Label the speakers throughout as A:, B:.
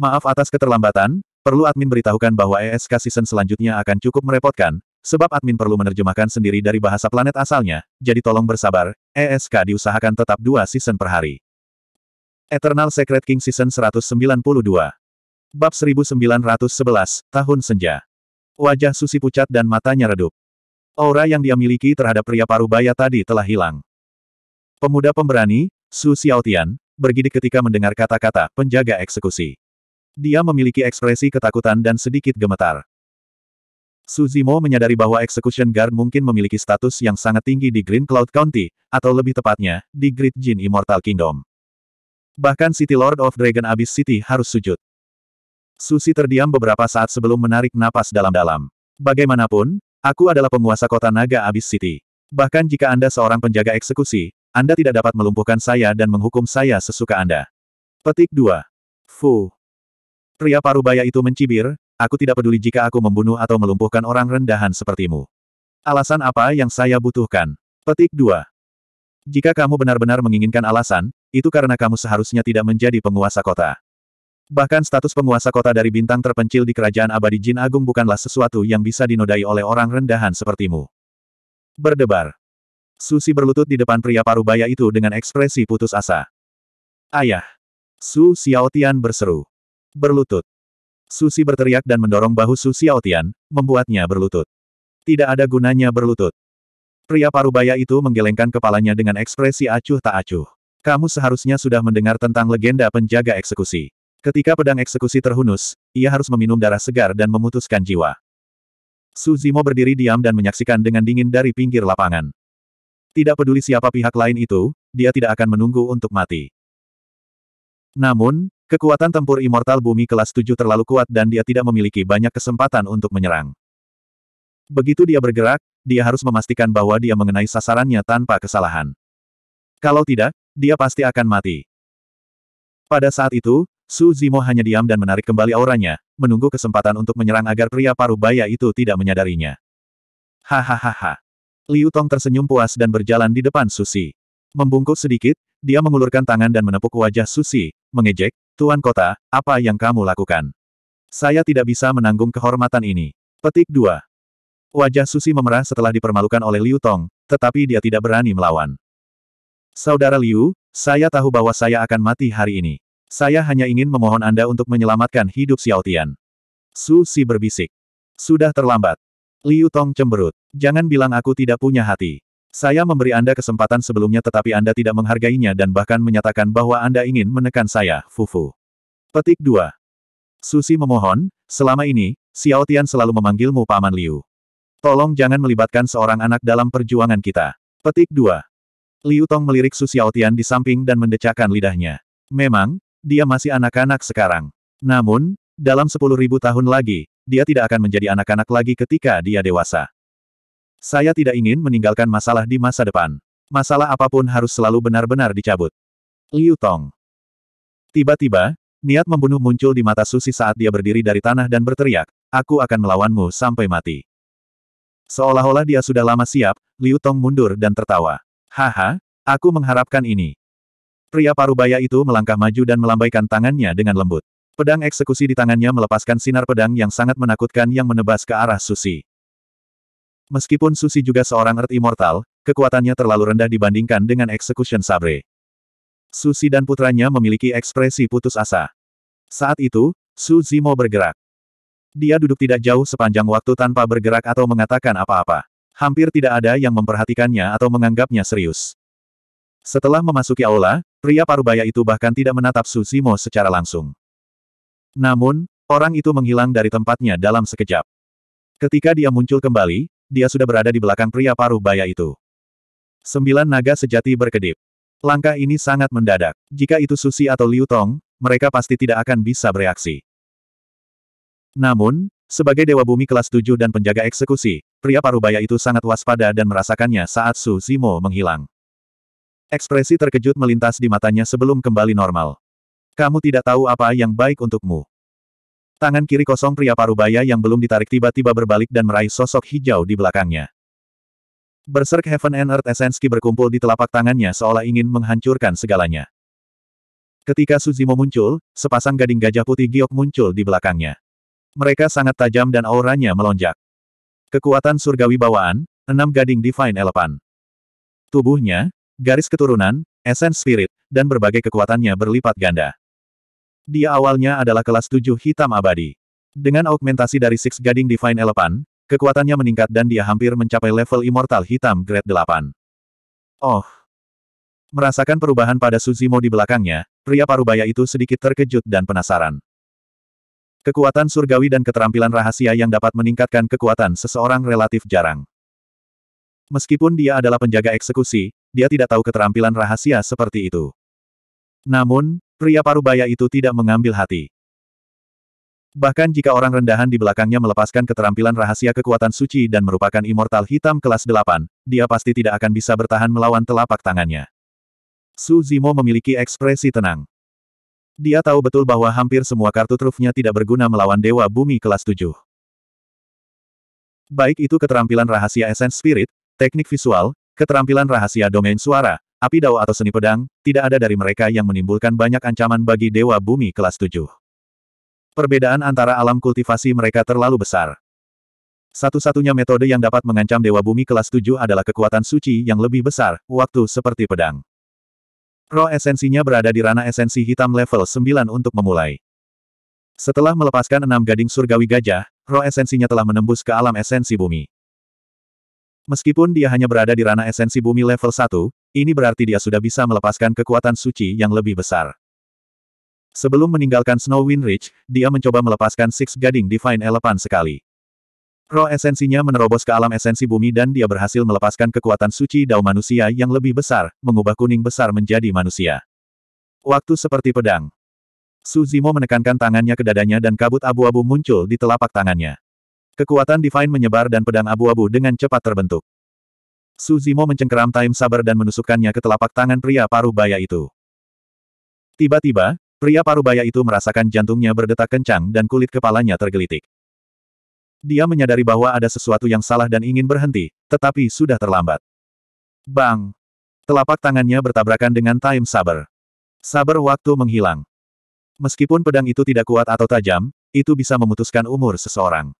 A: Maaf atas keterlambatan, perlu admin beritahukan bahwa ESK season selanjutnya akan cukup merepotkan, sebab admin perlu menerjemahkan sendiri dari bahasa planet asalnya, jadi tolong bersabar, ESK diusahakan tetap dua season per hari. Eternal Secret King Season 192 Bab 1911, Tahun Senja Wajah Susi pucat dan matanya redup. Aura yang dia miliki terhadap pria parubaya tadi telah hilang. Pemuda pemberani, Su Xiaotian, bergidik ketika mendengar kata-kata penjaga eksekusi. Dia memiliki ekspresi ketakutan dan sedikit gemetar. Suzimo menyadari bahwa Execution Guard mungkin memiliki status yang sangat tinggi di Green Cloud County, atau lebih tepatnya, di Great Jin Immortal Kingdom. Bahkan City Lord of Dragon Abyss City harus sujud. Susi terdiam beberapa saat sebelum menarik napas dalam-dalam. Bagaimanapun, aku adalah penguasa kota naga Abyss City. Bahkan jika Anda seorang penjaga eksekusi, Anda tidak dapat melumpuhkan saya dan menghukum saya sesuka Anda. Petik 2. Fu. Pria parubaya itu mencibir, aku tidak peduli jika aku membunuh atau melumpuhkan orang rendahan sepertimu. Alasan apa yang saya butuhkan? Petik 2. Jika kamu benar-benar menginginkan alasan, itu karena kamu seharusnya tidak menjadi penguasa kota. Bahkan status penguasa kota dari bintang terpencil di kerajaan abadi Jin Agung bukanlah sesuatu yang bisa dinodai oleh orang rendahan sepertimu. Berdebar. Susi berlutut di depan pria parubaya itu dengan ekspresi putus asa. Ayah. Su Xiaotian berseru. Berlutut. Susi berteriak dan mendorong bahu Su Xiaotian, membuatnya berlutut. Tidak ada gunanya berlutut. Pria parubaya itu menggelengkan kepalanya dengan ekspresi acuh tak acuh. Kamu seharusnya sudah mendengar tentang legenda penjaga eksekusi. Ketika pedang eksekusi terhunus, ia harus meminum darah segar dan memutuskan jiwa. Su Zimo berdiri diam dan menyaksikan dengan dingin dari pinggir lapangan. Tidak peduli siapa pihak lain itu, dia tidak akan menunggu untuk mati. Namun, Kekuatan tempur Immortal Bumi kelas 7 terlalu kuat dan dia tidak memiliki banyak kesempatan untuk menyerang. Begitu dia bergerak, dia harus memastikan bahwa dia mengenai sasarannya tanpa kesalahan. Kalau tidak, dia pasti akan mati. Pada saat itu, Su Zimo hanya diam dan menarik kembali auranya, menunggu kesempatan untuk menyerang agar pria paruh baya itu tidak menyadarinya. Hahaha. Liu Tong tersenyum puas dan berjalan di depan Susi. Membungkuk sedikit, dia mengulurkan tangan dan menepuk wajah Susi, mengejek, Tuan Kota, apa yang kamu lakukan? Saya tidak bisa menanggung kehormatan ini. Petik 2. Wajah Susi memerah setelah dipermalukan oleh Liu Tong, tetapi dia tidak berani melawan. Saudara Liu, saya tahu bahwa saya akan mati hari ini. Saya hanya ingin memohon Anda untuk menyelamatkan hidup Xiao Tian. Susi berbisik. Sudah terlambat. Liu Tong cemberut. Jangan bilang aku tidak punya hati. Saya memberi Anda kesempatan sebelumnya tetapi Anda tidak menghargainya dan bahkan menyatakan bahwa Anda ingin menekan saya, Fufu. Petik 2. Susi memohon, selama ini, Xiao Tian selalu memanggilmu Paman Liu. Tolong jangan melibatkan seorang anak dalam perjuangan kita. Petik 2. Liu Tong melirik Su Xiao Tian di samping dan mendecakkan lidahnya. Memang, dia masih anak-anak sekarang. Namun, dalam sepuluh ribu tahun lagi, dia tidak akan menjadi anak-anak lagi ketika dia dewasa. Saya tidak ingin meninggalkan masalah di masa depan. Masalah apapun harus selalu benar-benar dicabut. Liu Tong. Tiba-tiba, niat membunuh muncul di mata Susi saat dia berdiri dari tanah dan berteriak, aku akan melawanmu sampai mati. Seolah-olah dia sudah lama siap, Liu Tong mundur dan tertawa. Haha, aku mengharapkan ini. Pria parubaya itu melangkah maju dan melambaikan tangannya dengan lembut. Pedang eksekusi di tangannya melepaskan sinar pedang yang sangat menakutkan yang menebas ke arah Susi. Meskipun Susi juga seorang Earth Immortal, kekuatannya terlalu rendah dibandingkan dengan Execution Sabre. Susi dan putranya memiliki ekspresi putus asa. Saat itu, Su Zimo bergerak. Dia duduk tidak jauh sepanjang waktu tanpa bergerak atau mengatakan apa-apa. Hampir tidak ada yang memperhatikannya atau menganggapnya serius. Setelah memasuki aula, pria parubaya itu bahkan tidak menatap Su Zimo secara langsung. Namun, orang itu menghilang dari tempatnya dalam sekejap. Ketika dia muncul kembali, dia sudah berada di belakang pria paruh baya itu. Sembilan naga sejati berkedip. Langkah ini sangat mendadak. Jika itu Susi atau Liu Tong, mereka pasti tidak akan bisa bereaksi. Namun, sebagai Dewa Bumi kelas 7 dan penjaga eksekusi, pria paruh baya itu sangat waspada dan merasakannya saat Su Zimo menghilang. Ekspresi terkejut melintas di matanya sebelum kembali normal. Kamu tidak tahu apa yang baik untukmu. Tangan kiri kosong pria parubaya yang belum ditarik tiba-tiba berbalik dan meraih sosok hijau di belakangnya. Berserk Heaven and Earth Essence Ki berkumpul di telapak tangannya seolah ingin menghancurkan segalanya. Ketika Suzimo muncul, sepasang gading gajah putih giok muncul di belakangnya. Mereka sangat tajam dan auranya melonjak. Kekuatan surgawi bawaan, enam gading Divine Elephant. Tubuhnya, garis keturunan, Essence Spirit, dan berbagai kekuatannya berlipat ganda. Dia awalnya adalah kelas 7 hitam abadi. Dengan augmentasi dari Six Gading Divine Elephant, kekuatannya meningkat dan dia hampir mencapai level Immortal Hitam Grade 8. Oh! Merasakan perubahan pada Suzimo di belakangnya, pria parubaya itu sedikit terkejut dan penasaran. Kekuatan surgawi dan keterampilan rahasia yang dapat meningkatkan kekuatan seseorang relatif jarang. Meskipun dia adalah penjaga eksekusi, dia tidak tahu keterampilan rahasia seperti itu. Namun, Pria parubaya itu tidak mengambil hati. Bahkan jika orang rendahan di belakangnya melepaskan keterampilan rahasia kekuatan suci dan merupakan immortal hitam kelas 8, dia pasti tidak akan bisa bertahan melawan telapak tangannya. Su Zimo memiliki ekspresi tenang. Dia tahu betul bahwa hampir semua kartu trufnya tidak berguna melawan Dewa Bumi kelas 7. Baik itu keterampilan rahasia esens Spirit, teknik visual, keterampilan rahasia domain suara, api dao atau seni pedang, tidak ada dari mereka yang menimbulkan banyak ancaman bagi Dewa Bumi kelas 7. Perbedaan antara alam kultivasi mereka terlalu besar. Satu-satunya metode yang dapat mengancam Dewa Bumi kelas 7 adalah kekuatan suci yang lebih besar, waktu seperti pedang. Roh esensinya berada di ranah esensi hitam level 9 untuk memulai. Setelah melepaskan enam gading surgawi gajah, roh esensinya telah menembus ke alam esensi bumi. Meskipun dia hanya berada di ranah esensi bumi level 1, ini berarti dia sudah bisa melepaskan kekuatan suci yang lebih besar. Sebelum meninggalkan Snow Wind Ridge, dia mencoba melepaskan Six Gading Divine Elephant sekali. Roh esensinya menerobos ke alam esensi bumi dan dia berhasil melepaskan kekuatan suci dao manusia yang lebih besar, mengubah kuning besar menjadi manusia. Waktu seperti pedang. Suzimo menekankan tangannya ke dadanya dan kabut abu-abu muncul di telapak tangannya. Kekuatan Divine menyebar dan pedang abu-abu dengan cepat terbentuk. Suzimo mencengkeram Time Saber dan menusukkannya ke telapak tangan pria paruh baya itu. Tiba-tiba, pria paruh baya itu merasakan jantungnya berdetak kencang dan kulit kepalanya tergelitik. Dia menyadari bahwa ada sesuatu yang salah dan ingin berhenti, tetapi sudah terlambat. Bang! Telapak tangannya bertabrakan dengan Time Saber. Saber waktu menghilang. Meskipun pedang itu tidak kuat atau tajam, itu bisa memutuskan umur seseorang.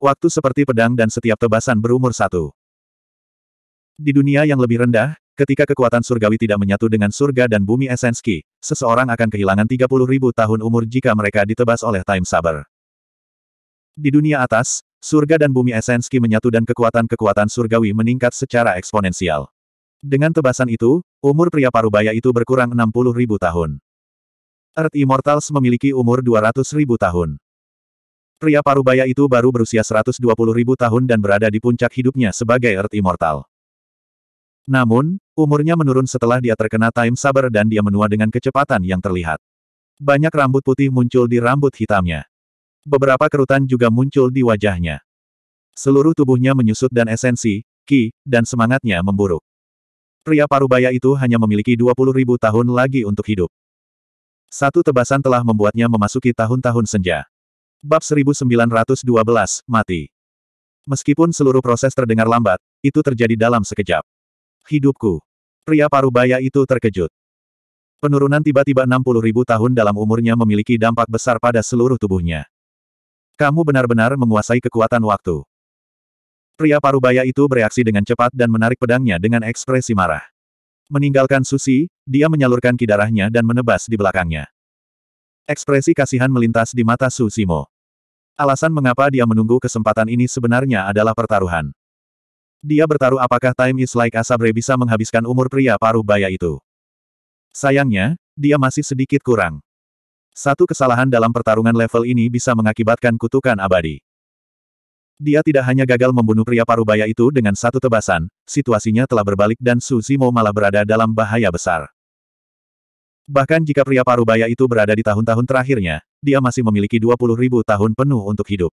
A: Waktu seperti pedang dan setiap tebasan berumur satu. Di dunia yang lebih rendah, ketika kekuatan surgawi tidak menyatu dengan surga dan bumi esenski, seseorang akan kehilangan ribu tahun umur jika mereka ditebas oleh Time Saber. Di dunia atas, surga dan bumi esenski menyatu dan kekuatan-kekuatan surgawi meningkat secara eksponensial. Dengan tebasan itu, umur pria parubaya itu berkurang ribu tahun. Earth Immortals memiliki umur ribu tahun. Pria parubaya itu baru berusia ribu tahun dan berada di puncak hidupnya sebagai Earth Immortal. Namun, umurnya menurun setelah dia terkena time saber dan dia menua dengan kecepatan yang terlihat. Banyak rambut putih muncul di rambut hitamnya. Beberapa kerutan juga muncul di wajahnya. Seluruh tubuhnya menyusut dan esensi, ki, dan semangatnya memburuk. Pria parubaya itu hanya memiliki 20 ribu tahun lagi untuk hidup. Satu tebasan telah membuatnya memasuki tahun-tahun senja. Bab 1912, mati. Meskipun seluruh proses terdengar lambat, itu terjadi dalam sekejap. Hidupku. Pria parubaya itu terkejut. Penurunan tiba-tiba 60 ribu tahun dalam umurnya memiliki dampak besar pada seluruh tubuhnya. Kamu benar-benar menguasai kekuatan waktu. Pria parubaya itu bereaksi dengan cepat dan menarik pedangnya dengan ekspresi marah. Meninggalkan Susi, dia menyalurkan kidarahnya dan menebas di belakangnya. Ekspresi kasihan melintas di mata Susimo. Alasan mengapa dia menunggu kesempatan ini sebenarnya adalah pertaruhan. Dia bertaruh apakah Time is Like Asabre bisa menghabiskan umur pria paruh baya itu. Sayangnya, dia masih sedikit kurang. Satu kesalahan dalam pertarungan level ini bisa mengakibatkan kutukan abadi. Dia tidak hanya gagal membunuh pria paruh baya itu dengan satu tebasan, situasinya telah berbalik dan Su malah berada dalam bahaya besar. Bahkan jika pria paruh baya itu berada di tahun-tahun terakhirnya, dia masih memiliki 20.000 tahun penuh untuk hidup.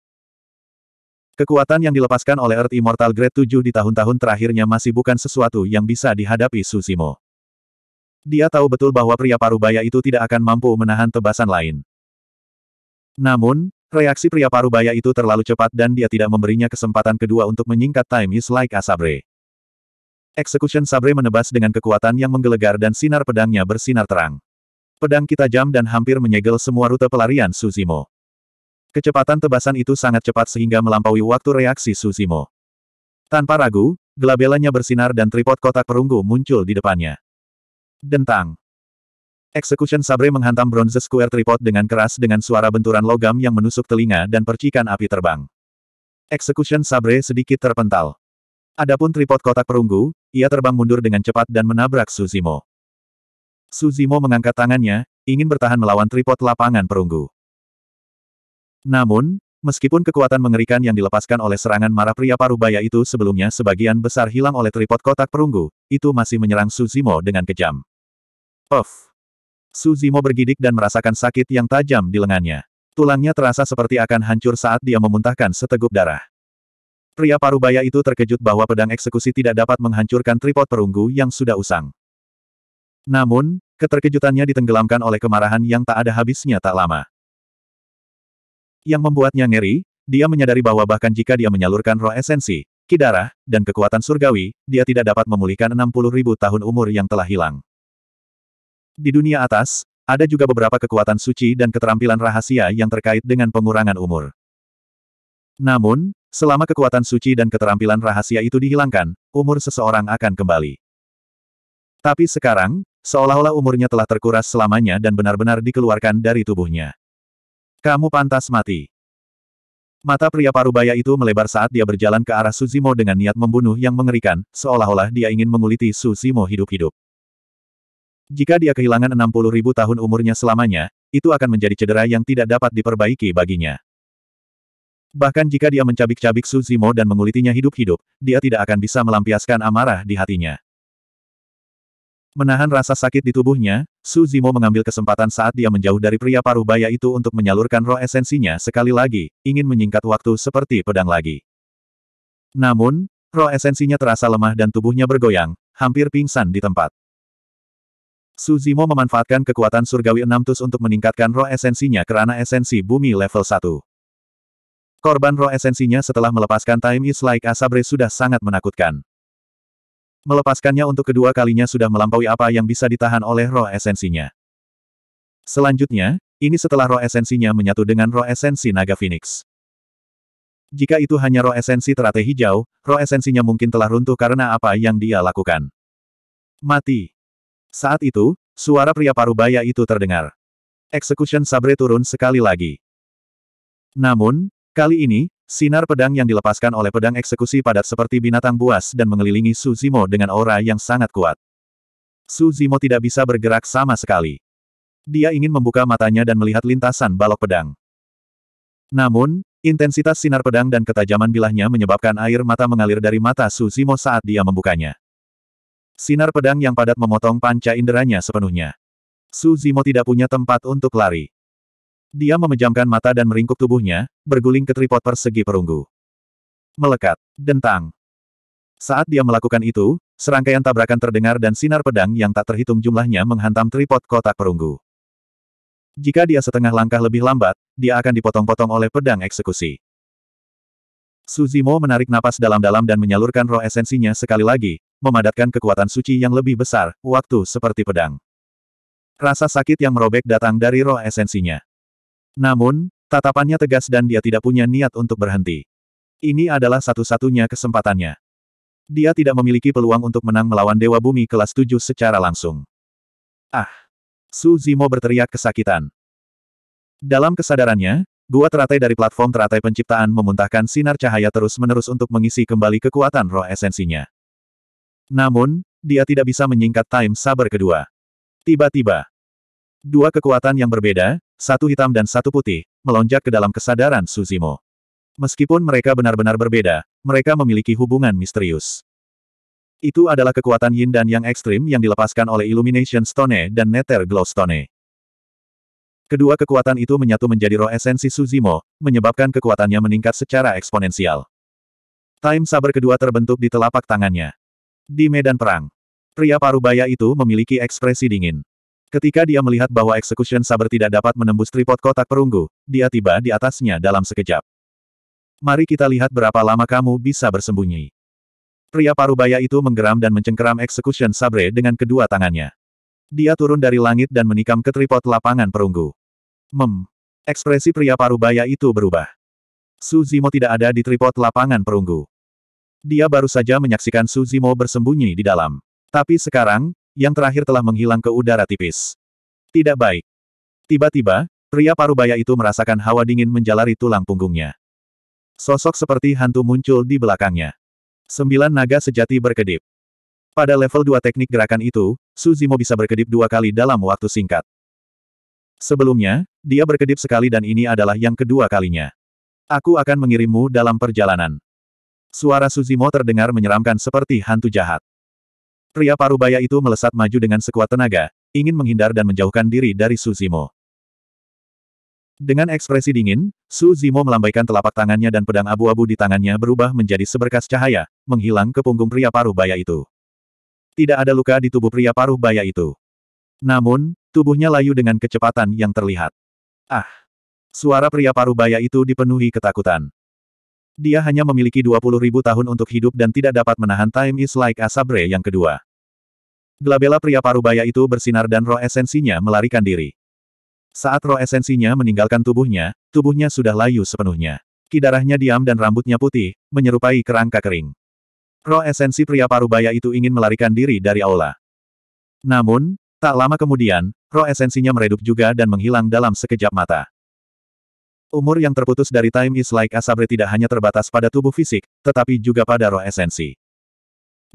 A: Kekuatan yang dilepaskan oleh Earth Immortal Grade 7 di tahun-tahun terakhirnya masih bukan sesuatu yang bisa dihadapi Susimo. Dia tahu betul bahwa pria parubaya itu tidak akan mampu menahan tebasan lain. Namun, reaksi pria parubaya itu terlalu cepat dan dia tidak memberinya kesempatan kedua untuk menyingkat time is like a sabre. Execution sabre menebas dengan kekuatan yang menggelegar dan sinar pedangnya bersinar terang. Pedang kita jam dan hampir menyegel semua rute pelarian Susimo. Kecepatan tebasan itu sangat cepat sehingga melampaui waktu reaksi Suzimo. Tanpa ragu, gelabelanya bersinar dan tripod kotak perunggu muncul di depannya. Dentang. Execution Sabre menghantam bronze square tripod dengan keras dengan suara benturan logam yang menusuk telinga dan percikan api terbang. Execution Sabre sedikit terpental. Adapun tripod kotak perunggu, ia terbang mundur dengan cepat dan menabrak Suzimo. Suzimo mengangkat tangannya, ingin bertahan melawan tripod lapangan perunggu. Namun, meskipun kekuatan mengerikan yang dilepaskan oleh serangan marah pria parubaya itu sebelumnya sebagian besar hilang oleh tripod kotak perunggu, itu masih menyerang Suzimo dengan kejam. Puff! Suzimo bergidik dan merasakan sakit yang tajam di lengannya. Tulangnya terasa seperti akan hancur saat dia memuntahkan seteguk darah. Pria parubaya itu terkejut bahwa pedang eksekusi tidak dapat menghancurkan tripod perunggu yang sudah usang. Namun, keterkejutannya ditenggelamkan oleh kemarahan yang tak ada habisnya tak lama yang membuatnya ngeri, dia menyadari bahwa bahkan jika dia menyalurkan roh esensi, kidara, dan kekuatan surgawi, dia tidak dapat memulihkan 60 tahun umur yang telah hilang. Di dunia atas, ada juga beberapa kekuatan suci dan keterampilan rahasia yang terkait dengan pengurangan umur. Namun, selama kekuatan suci dan keterampilan rahasia itu dihilangkan, umur seseorang akan kembali. Tapi sekarang, seolah-olah umurnya telah terkuras selamanya dan benar-benar dikeluarkan dari tubuhnya. Kamu pantas mati. Mata pria parubaya itu melebar saat dia berjalan ke arah Suzimo dengan niat membunuh yang mengerikan, seolah-olah dia ingin menguliti Suzimo hidup-hidup. Jika dia kehilangan 60 ribu tahun umurnya selamanya, itu akan menjadi cedera yang tidak dapat diperbaiki baginya. Bahkan jika dia mencabik-cabik Suzimo dan mengulitinya hidup-hidup, dia tidak akan bisa melampiaskan amarah di hatinya. Menahan rasa sakit di tubuhnya, Su Zimo mengambil kesempatan saat dia menjauh dari pria paruh baya itu untuk menyalurkan roh esensinya sekali lagi, ingin menyingkat waktu seperti pedang lagi. Namun, roh esensinya terasa lemah dan tubuhnya bergoyang, hampir pingsan di tempat. Su Zimo memanfaatkan kekuatan surgawi enam tus untuk meningkatkan roh esensinya ke ranah esensi bumi level 1. Korban roh esensinya setelah melepaskan Time is Like Asabre sudah sangat menakutkan melepaskannya untuk kedua kalinya sudah melampaui apa yang bisa ditahan oleh roh esensinya. Selanjutnya, ini setelah roh esensinya menyatu dengan roh esensi naga Phoenix. Jika itu hanya roh esensi teratai hijau, roh esensinya mungkin telah runtuh karena apa yang dia lakukan. Mati. Saat itu, suara pria parubaya itu terdengar. Execution Sabre turun sekali lagi. Namun, kali ini, Sinar pedang yang dilepaskan oleh pedang eksekusi padat seperti binatang buas dan mengelilingi Su dengan aura yang sangat kuat. Su tidak bisa bergerak sama sekali. Dia ingin membuka matanya dan melihat lintasan balok pedang. Namun, intensitas sinar pedang dan ketajaman bilahnya menyebabkan air mata mengalir dari mata Su saat dia membukanya. Sinar pedang yang padat memotong panca inderanya sepenuhnya. Su tidak punya tempat untuk lari. Dia memejamkan mata dan meringkuk tubuhnya, berguling ke tripod persegi perunggu. Melekat. Dentang. Saat dia melakukan itu, serangkaian tabrakan terdengar dan sinar pedang yang tak terhitung jumlahnya menghantam tripod kotak perunggu. Jika dia setengah langkah lebih lambat, dia akan dipotong-potong oleh pedang eksekusi. Suzimo menarik napas dalam-dalam dan menyalurkan roh esensinya sekali lagi, memadatkan kekuatan suci yang lebih besar, waktu seperti pedang. Rasa sakit yang merobek datang dari roh esensinya. Namun, tatapannya tegas dan dia tidak punya niat untuk berhenti. Ini adalah satu-satunya kesempatannya. Dia tidak memiliki peluang untuk menang melawan Dewa Bumi kelas 7 secara langsung. Ah! Su Zimo berteriak kesakitan. Dalam kesadarannya, gua teratai dari platform teratai penciptaan memuntahkan sinar cahaya terus-menerus untuk mengisi kembali kekuatan roh esensinya. Namun, dia tidak bisa menyingkat time saber kedua. Tiba-tiba, dua kekuatan yang berbeda, satu hitam dan satu putih, melonjak ke dalam kesadaran Suzimo. Meskipun mereka benar-benar berbeda, mereka memiliki hubungan misterius. Itu adalah kekuatan yin dan yang ekstrim yang dilepaskan oleh Illumination Stone dan Nether Glow Stone. Kedua kekuatan itu menyatu menjadi roh esensi Suzimo, menyebabkan kekuatannya meningkat secara eksponensial. Time Saber kedua terbentuk di telapak tangannya. Di medan perang, pria parubaya itu memiliki ekspresi dingin. Ketika dia melihat bahwa Execution Saber tidak dapat menembus tripod kotak perunggu, dia tiba di atasnya dalam sekejap. Mari kita lihat berapa lama kamu bisa bersembunyi. Pria parubaya itu menggeram dan mencengkeram Execution Sabre dengan kedua tangannya. Dia turun dari langit dan menikam ke tripod lapangan perunggu. Mem. Ekspresi pria parubaya itu berubah. Suzimo tidak ada di tripod lapangan perunggu. Dia baru saja menyaksikan Suzimo bersembunyi di dalam. Tapi sekarang, yang terakhir telah menghilang ke udara tipis. Tidak baik. Tiba-tiba, pria parubaya itu merasakan hawa dingin menjalari tulang punggungnya. Sosok seperti hantu muncul di belakangnya. Sembilan naga sejati berkedip. Pada level dua teknik gerakan itu, Suzimo bisa berkedip dua kali dalam waktu singkat. Sebelumnya, dia berkedip sekali dan ini adalah yang kedua kalinya. Aku akan mengirimmu dalam perjalanan. Suara Suzimo terdengar menyeramkan seperti hantu jahat. Pria parubaya itu melesat maju dengan sekuat tenaga, ingin menghindar dan menjauhkan diri dari Suzimo. Dengan ekspresi dingin, Suzimo melambaikan telapak tangannya dan pedang abu-abu di tangannya berubah menjadi seberkas cahaya, menghilang ke punggung pria Parubaya itu. Tidak ada luka di tubuh pria Parubaya itu. Namun, tubuhnya layu dengan kecepatan yang terlihat. Ah! Suara pria Parubaya itu dipenuhi ketakutan. Dia hanya memiliki 20.000 tahun untuk hidup dan tidak dapat menahan time is like a sabre yang kedua. Glabella pria parubaya itu bersinar dan roh esensinya melarikan diri. Saat roh esensinya meninggalkan tubuhnya, tubuhnya sudah layu sepenuhnya. Kidarahnya diam dan rambutnya putih, menyerupai kerangka kering. Roh esensi pria parubaya itu ingin melarikan diri dari aula. Namun, tak lama kemudian, roh esensinya meredup juga dan menghilang dalam sekejap mata. Umur yang terputus dari time is like asabre tidak hanya terbatas pada tubuh fisik, tetapi juga pada roh esensi.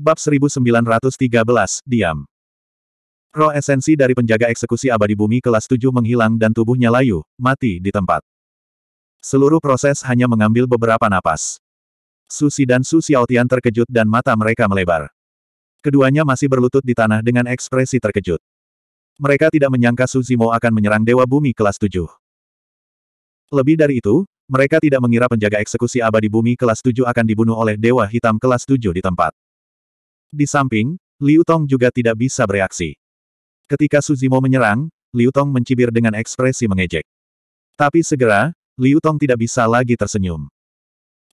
A: Bab 1913, Diam. Roh esensi dari penjaga eksekusi abadi bumi kelas 7 menghilang dan tubuhnya layu, mati di tempat. Seluruh proses hanya mengambil beberapa napas. Susi dan Su Xiaotian terkejut dan mata mereka melebar. Keduanya masih berlutut di tanah dengan ekspresi terkejut. Mereka tidak menyangka Su Zimo akan menyerang Dewa Bumi kelas 7. Lebih dari itu, mereka tidak mengira penjaga eksekusi abadi bumi kelas 7 akan dibunuh oleh Dewa Hitam kelas 7 di tempat. Di samping, Liu Tong juga tidak bisa bereaksi. Ketika Suzimo menyerang, Liu Tong mencibir dengan ekspresi mengejek. Tapi segera, Liu Tong tidak bisa lagi tersenyum.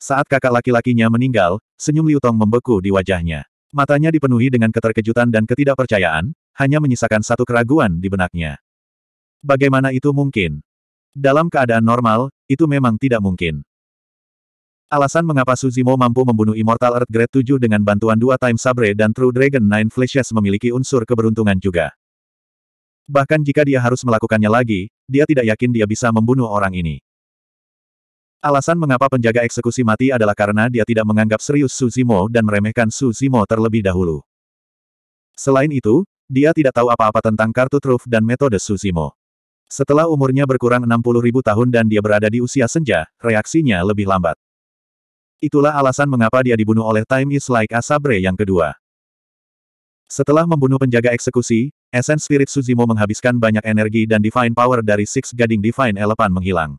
A: Saat kakak laki-lakinya meninggal, senyum Liu Tong membeku di wajahnya. Matanya dipenuhi dengan keterkejutan dan ketidakpercayaan, hanya menyisakan satu keraguan di benaknya. Bagaimana itu mungkin? Dalam keadaan normal, itu memang tidak mungkin. Alasan mengapa Suzimo mampu membunuh Immortal Earth Grade 7 dengan bantuan dua Time Sabre dan True Dragon Nine Flashes memiliki unsur keberuntungan juga. Bahkan jika dia harus melakukannya lagi, dia tidak yakin dia bisa membunuh orang ini. Alasan mengapa penjaga eksekusi mati adalah karena dia tidak menganggap serius Suzimo dan meremehkan Suzimo terlebih dahulu. Selain itu, dia tidak tahu apa-apa tentang kartu truf dan metode Suzimo. Setelah umurnya berkurang 60.000 tahun dan dia berada di usia senja, reaksinya lebih lambat. Itulah alasan mengapa dia dibunuh oleh Time is like Asabre yang kedua. Setelah membunuh penjaga eksekusi, Essence Spirit Suzimo menghabiskan banyak energi dan Divine Power dari Six Gading Divine Elephant menghilang.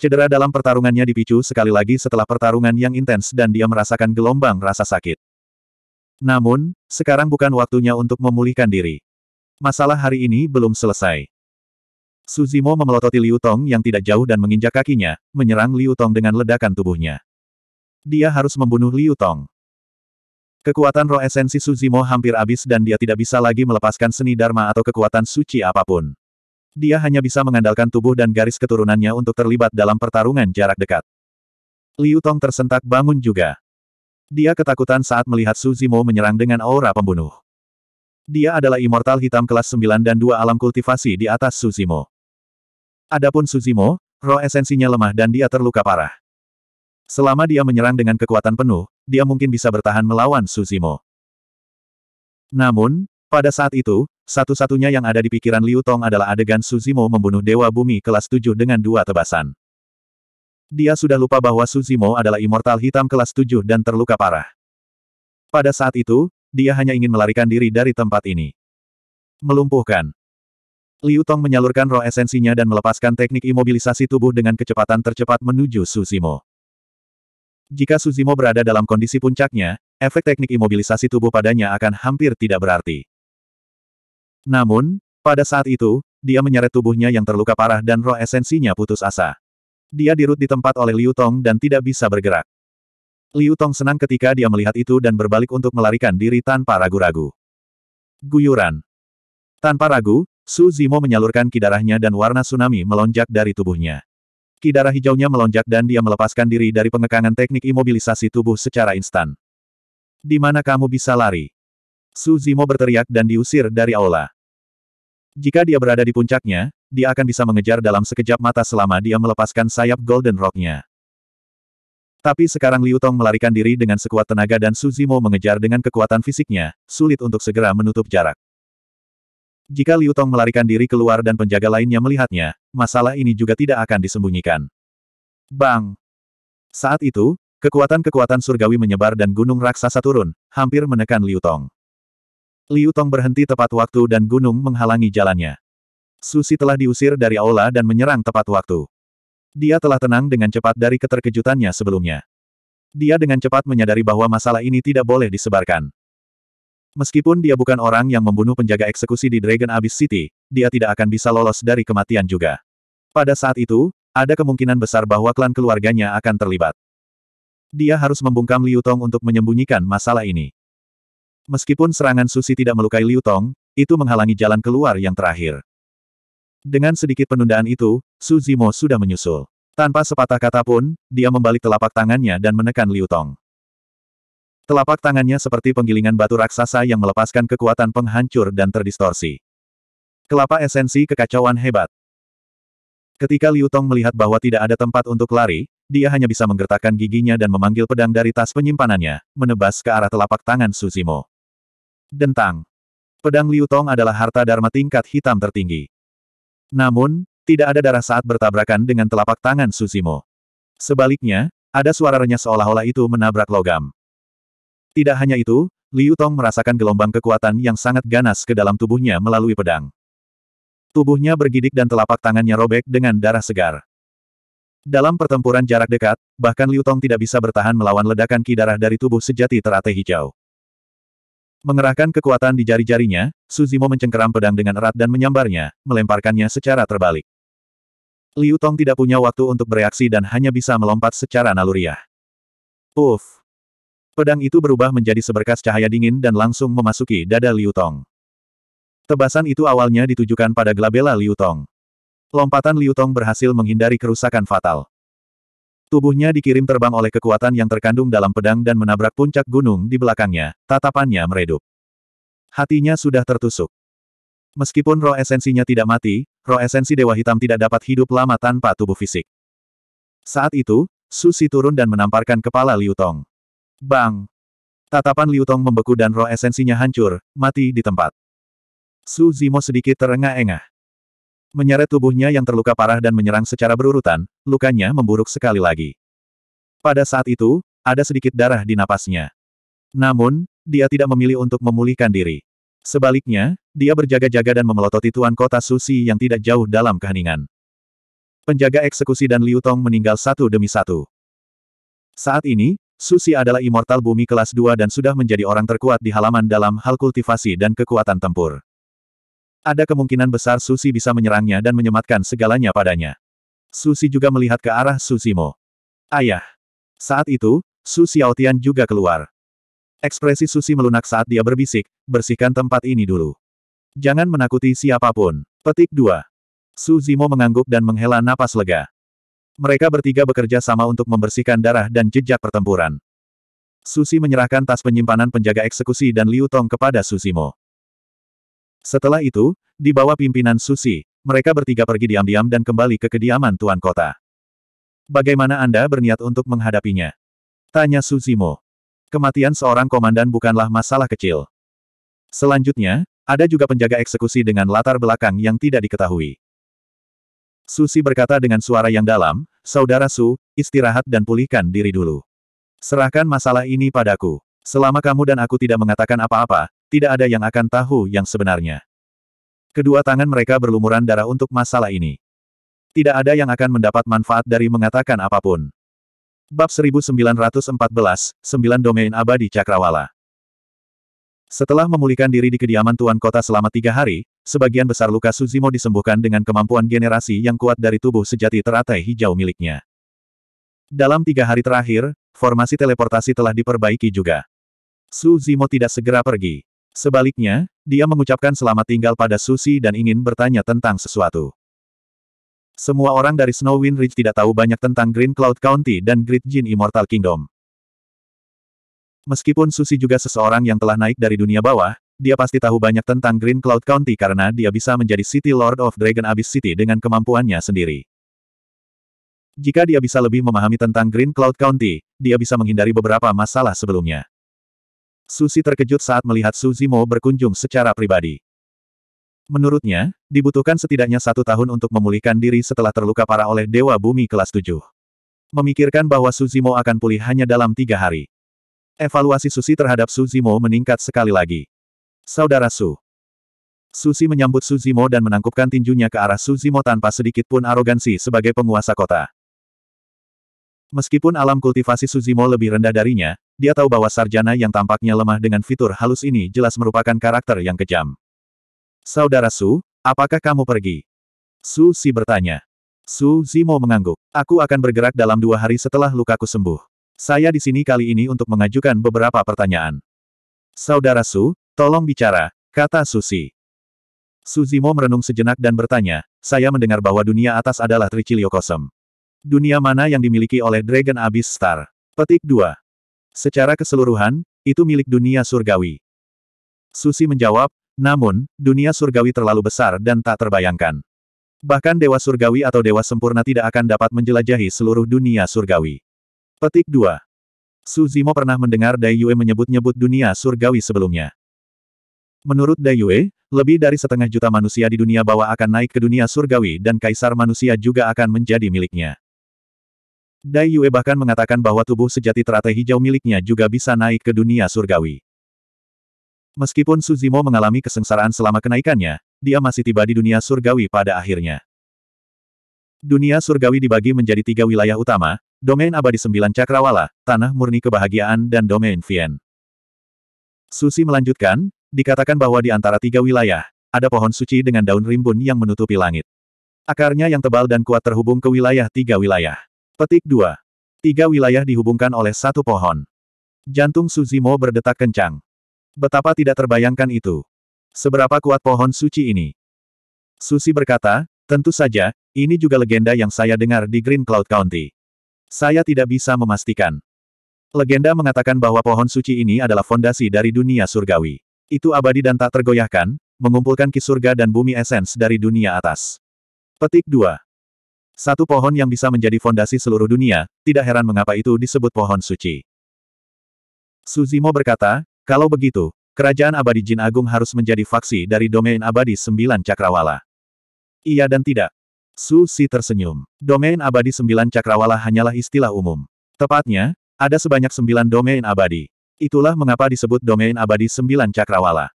A: Cedera dalam pertarungannya dipicu sekali lagi setelah pertarungan yang intens dan dia merasakan gelombang rasa sakit. Namun, sekarang bukan waktunya untuk memulihkan diri. Masalah hari ini belum selesai. Suzimo memelototi Liu Tong yang tidak jauh dan menginjak kakinya, menyerang Liu Tong dengan ledakan tubuhnya. Dia harus membunuh Liu Tong. Kekuatan roh esensi Suzimo hampir habis dan dia tidak bisa lagi melepaskan seni Dharma atau kekuatan suci apapun. Dia hanya bisa mengandalkan tubuh dan garis keturunannya untuk terlibat dalam pertarungan jarak dekat. Liu Tong tersentak bangun juga. Dia ketakutan saat melihat Suzimo menyerang dengan aura pembunuh. Dia adalah immortal hitam kelas 9 dan dua alam kultivasi di atas Suzimo. Adapun Suzimo, roh esensinya lemah dan dia terluka parah. Selama dia menyerang dengan kekuatan penuh, dia mungkin bisa bertahan melawan Suzimo. Namun, pada saat itu, satu-satunya yang ada di pikiran Liu Tong adalah adegan Suzimo membunuh Dewa Bumi kelas 7 dengan dua tebasan. Dia sudah lupa bahwa Suzimo adalah immortal hitam kelas 7 dan terluka parah. Pada saat itu, dia hanya ingin melarikan diri dari tempat ini. Melumpuhkan. Liu Tong menyalurkan roh esensinya dan melepaskan teknik imobilisasi tubuh dengan kecepatan tercepat menuju Suzimo. Jika Suzimo berada dalam kondisi puncaknya, efek teknik imobilisasi tubuh padanya akan hampir tidak berarti. Namun, pada saat itu, dia menyeret tubuhnya yang terluka parah dan roh esensinya putus asa. Dia dirut di tempat oleh Liu Tong dan tidak bisa bergerak. Liu Tong senang ketika dia melihat itu dan berbalik untuk melarikan diri tanpa ragu-ragu. Guyuran. Tanpa ragu, Su Zimo menyalurkan kidarahnya dan warna tsunami melonjak dari tubuhnya. Kidarah hijaunya melonjak dan dia melepaskan diri dari pengekangan teknik imobilisasi tubuh secara instan. Di mana kamu bisa lari? Su Zimo berteriak dan diusir dari aula. Jika dia berada di puncaknya, dia akan bisa mengejar dalam sekejap mata selama dia melepaskan sayap golden Rock-nya. Tapi sekarang Liu Tong melarikan diri dengan sekuat tenaga dan Su Zimo mengejar dengan kekuatan fisiknya, sulit untuk segera menutup jarak. Jika Liu Tong melarikan diri keluar dan penjaga lainnya melihatnya, masalah ini juga tidak akan disembunyikan. Bang! Saat itu, kekuatan-kekuatan surgawi menyebar dan gunung raksasa turun, hampir menekan Liu Tong. Liu Tong berhenti tepat waktu dan gunung menghalangi jalannya. Susi telah diusir dari aula dan menyerang tepat waktu. Dia telah tenang dengan cepat dari keterkejutannya sebelumnya. Dia dengan cepat menyadari bahwa masalah ini tidak boleh disebarkan. Meskipun dia bukan orang yang membunuh penjaga eksekusi di Dragon Abyss City, dia tidak akan bisa lolos dari kematian juga. Pada saat itu, ada kemungkinan besar bahwa klan keluarganya akan terlibat. Dia harus membungkam Liu Tong untuk menyembunyikan masalah ini. Meskipun serangan Susi tidak melukai Liu Tong, itu menghalangi jalan keluar yang terakhir. Dengan sedikit penundaan itu, Su Zimo sudah menyusul. Tanpa sepatah kata pun, dia membalik telapak tangannya dan menekan Liu Tong. Telapak tangannya seperti penggilingan batu raksasa yang melepaskan kekuatan penghancur dan terdistorsi. Kelapa esensi kekacauan hebat. Ketika Liu Tong melihat bahwa tidak ada tempat untuk lari, dia hanya bisa menggertakkan giginya dan memanggil pedang dari tas penyimpanannya, menebas ke arah telapak tangan Suzimo. Dentang. Pedang Liu Tong adalah harta dharma tingkat hitam tertinggi. Namun, tidak ada darah saat bertabrakan dengan telapak tangan Suzimo. Sebaliknya, ada suara renyah seolah-olah itu menabrak logam. Tidak hanya itu, Liu Tong merasakan gelombang kekuatan yang sangat ganas ke dalam tubuhnya melalui pedang. Tubuhnya bergidik dan telapak tangannya robek dengan darah segar. Dalam pertempuran jarak dekat, bahkan Liu Tong tidak bisa bertahan melawan ledakan ki darah dari tubuh sejati teratai hijau. Mengerahkan kekuatan di jari-jarinya, Suzimo mencengkeram pedang dengan erat dan menyambarnya, melemparkannya secara terbalik. Liu Tong tidak punya waktu untuk bereaksi dan hanya bisa melompat secara naluriah. Uff! Pedang itu berubah menjadi seberkas cahaya dingin dan langsung memasuki dada Liu Tong. Tebasan itu awalnya ditujukan pada glabella Liu Tong. Lompatan Liu Tong berhasil menghindari kerusakan fatal. Tubuhnya dikirim terbang oleh kekuatan yang terkandung dalam pedang dan menabrak puncak gunung di belakangnya, tatapannya meredup. Hatinya sudah tertusuk. Meskipun roh esensinya tidak mati, roh esensi Dewa Hitam tidak dapat hidup lama tanpa tubuh fisik. Saat itu, Susi turun dan menamparkan kepala Liu Tong. Bang! Tatapan Liu Tong membeku dan roh esensinya hancur, mati di tempat. Su Zimo sedikit terengah-engah. Menyeret tubuhnya yang terluka parah dan menyerang secara berurutan, lukanya memburuk sekali lagi. Pada saat itu, ada sedikit darah di napasnya. Namun, dia tidak memilih untuk memulihkan diri. Sebaliknya, dia berjaga-jaga dan memelototi tuan kota Susi yang tidak jauh dalam keheningan. Penjaga eksekusi dan Liu Tong meninggal satu demi satu. Saat ini, Susi adalah immortal bumi kelas 2 dan sudah menjadi orang terkuat di halaman dalam hal kultivasi dan kekuatan tempur. Ada kemungkinan besar Susi bisa menyerangnya dan menyematkan segalanya padanya. Susi juga melihat ke arah Susimo. Ayah. Saat itu, Susi Aotian juga keluar. Ekspresi Susi melunak saat dia berbisik, bersihkan tempat ini dulu. Jangan menakuti siapapun. Petik 2. mengangguk dan menghela napas lega. Mereka bertiga bekerja sama untuk membersihkan darah dan jejak pertempuran. Susi menyerahkan tas penyimpanan penjaga eksekusi dan Liu Tong kepada Susimo. Setelah itu, di bawah pimpinan Susi, mereka bertiga pergi diam-diam dan kembali ke kediaman Tuan Kota. Bagaimana Anda berniat untuk menghadapinya? Tanya Susimo. Kematian seorang komandan bukanlah masalah kecil. Selanjutnya, ada juga penjaga eksekusi dengan latar belakang yang tidak diketahui. Susi berkata dengan suara yang dalam, Saudara Su, istirahat dan pulihkan diri dulu. Serahkan masalah ini padaku. Selama kamu dan aku tidak mengatakan apa-apa, tidak ada yang akan tahu yang sebenarnya. Kedua tangan mereka berlumuran darah untuk masalah ini. Tidak ada yang akan mendapat manfaat dari mengatakan apapun. Bab 1914, 9 Domain Abadi Cakrawala Setelah memulihkan diri di kediaman Tuan Kota selama tiga hari, Sebagian besar luka Suzimo disembuhkan dengan kemampuan generasi yang kuat dari tubuh sejati teratai hijau miliknya. Dalam tiga hari terakhir, formasi teleportasi telah diperbaiki juga. Suzimo tidak segera pergi. Sebaliknya, dia mengucapkan selamat tinggal pada Susi dan ingin bertanya tentang sesuatu. Semua orang dari Snowwind Ridge tidak tahu banyak tentang Green Cloud County dan Great Jin Immortal Kingdom. Meskipun Susi juga seseorang yang telah naik dari dunia bawah, dia pasti tahu banyak tentang Green Cloud County karena dia bisa menjadi City Lord of Dragon Abyss City dengan kemampuannya sendiri. Jika dia bisa lebih memahami tentang Green Cloud County, dia bisa menghindari beberapa masalah sebelumnya. Susi terkejut saat melihat Suzimo berkunjung secara pribadi. Menurutnya, dibutuhkan setidaknya satu tahun untuk memulihkan diri setelah terluka parah oleh Dewa Bumi kelas 7. Memikirkan bahwa Suzimo akan pulih hanya dalam tiga hari. Evaluasi Susi terhadap Suzimo meningkat sekali lagi. Saudara Su. Susi menyambut Suzimo dan menangkupkan tinjunya ke arah Suzimo tanpa sedikit pun arogansi sebagai penguasa kota. Meskipun alam kultivasi Suzimo lebih rendah darinya, dia tahu bahwa sarjana yang tampaknya lemah dengan fitur halus ini jelas merupakan karakter yang kejam. Saudara Su, apakah kamu pergi? Su Si bertanya. Su Zimo mengangguk. Aku akan bergerak dalam dua hari setelah lukaku sembuh. Saya di sini kali ini untuk mengajukan beberapa pertanyaan. Saudara Su, Tolong bicara, kata Susi. Suzimo merenung sejenak dan bertanya, saya mendengar bahwa dunia atas adalah Kosem. Dunia mana yang dimiliki oleh Dragon Abyss Star? Petik 2. Secara keseluruhan, itu milik dunia surgawi. Susi menjawab, namun, dunia surgawi terlalu besar dan tak terbayangkan. Bahkan dewa surgawi atau dewa sempurna tidak akan dapat menjelajahi seluruh dunia surgawi. Petik 2. Suzimo pernah mendengar Dai Yue menyebut-nyebut dunia surgawi sebelumnya. Menurut Dai Yue, lebih dari setengah juta manusia di dunia bawah akan naik ke dunia surgawi dan kaisar manusia juga akan menjadi miliknya. Dai Yue bahkan mengatakan bahwa tubuh sejati teratai hijau miliknya juga bisa naik ke dunia surgawi. Meskipun Suzimo mengalami kesengsaraan selama kenaikannya, dia masih tiba di dunia surgawi pada akhirnya. Dunia surgawi dibagi menjadi tiga wilayah utama, domain abadi sembilan cakrawala, tanah murni kebahagiaan dan domain Vien. Susi melanjutkan, Dikatakan bahwa di antara tiga wilayah, ada pohon suci dengan daun rimbun yang menutupi langit. Akarnya yang tebal dan kuat terhubung ke wilayah tiga wilayah. Petik 2. Tiga wilayah dihubungkan oleh satu pohon. Jantung Suzimo berdetak kencang. Betapa tidak terbayangkan itu. Seberapa kuat pohon suci ini? Susi berkata, tentu saja, ini juga legenda yang saya dengar di Green Cloud County. Saya tidak bisa memastikan. Legenda mengatakan bahwa pohon suci ini adalah fondasi dari dunia surgawi. Itu abadi dan tak tergoyahkan, mengumpulkan ki surga dan bumi esens dari dunia atas. Petik 2. Satu pohon yang bisa menjadi fondasi seluruh dunia, tidak heran mengapa itu disebut pohon suci. Suzimo berkata, kalau begitu, kerajaan abadi jin agung harus menjadi faksi dari domain abadi sembilan cakrawala. Iya dan tidak. Su Si tersenyum. Domain abadi sembilan cakrawala hanyalah istilah umum. Tepatnya, ada sebanyak sembilan domain abadi. Itulah mengapa disebut domain abadi sembilan cakrawala.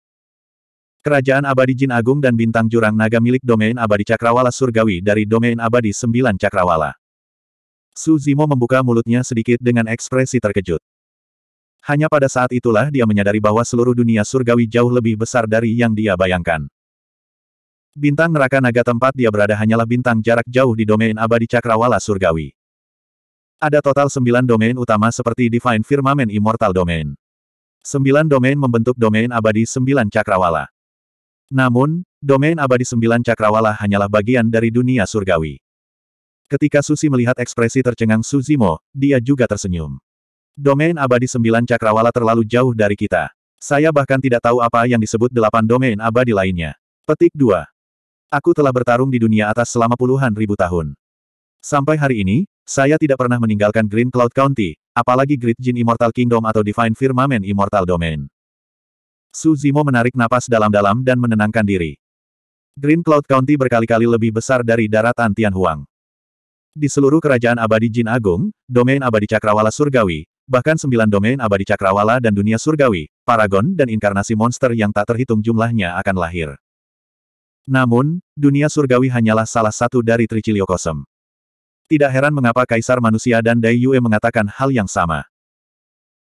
A: Kerajaan abadi Jin Agung dan Bintang Jurang Naga milik domain abadi cakrawala surgawi dari domain abadi sembilan cakrawala. Su Zimo membuka mulutnya sedikit dengan ekspresi terkejut. Hanya pada saat itulah dia menyadari bahwa seluruh dunia surgawi jauh lebih besar dari yang dia bayangkan. Bintang neraka naga tempat dia berada hanyalah bintang jarak jauh di domain abadi cakrawala surgawi. Ada total sembilan domain utama seperti Divine Firmament Immortal Domain. Sembilan domain membentuk domain abadi sembilan cakrawala. Namun, domain abadi sembilan cakrawala hanyalah bagian dari dunia surgawi. Ketika Susi melihat ekspresi tercengang Suzimo, dia juga tersenyum. Domain abadi sembilan cakrawala terlalu jauh dari kita. Saya bahkan tidak tahu apa yang disebut delapan domain abadi lainnya. Petik 2. Aku telah bertarung di dunia atas selama puluhan ribu tahun. Sampai hari ini, saya tidak pernah meninggalkan Green Cloud County, apalagi Great Jin Immortal Kingdom atau Divine Firmament Immortal Domain. Su Zimo menarik napas dalam-dalam dan menenangkan diri. Green Cloud County berkali-kali lebih besar dari daratan Tianhuang. Di seluruh kerajaan abadi Jin Agung, domain abadi Cakrawala Surgawi, bahkan sembilan domain abadi Cakrawala dan dunia Surgawi, Paragon dan inkarnasi monster yang tak terhitung jumlahnya akan lahir. Namun, dunia Surgawi hanyalah salah satu dari Tricilio Kosem. Tidak heran mengapa Kaisar Manusia dan Dai Yue mengatakan hal yang sama.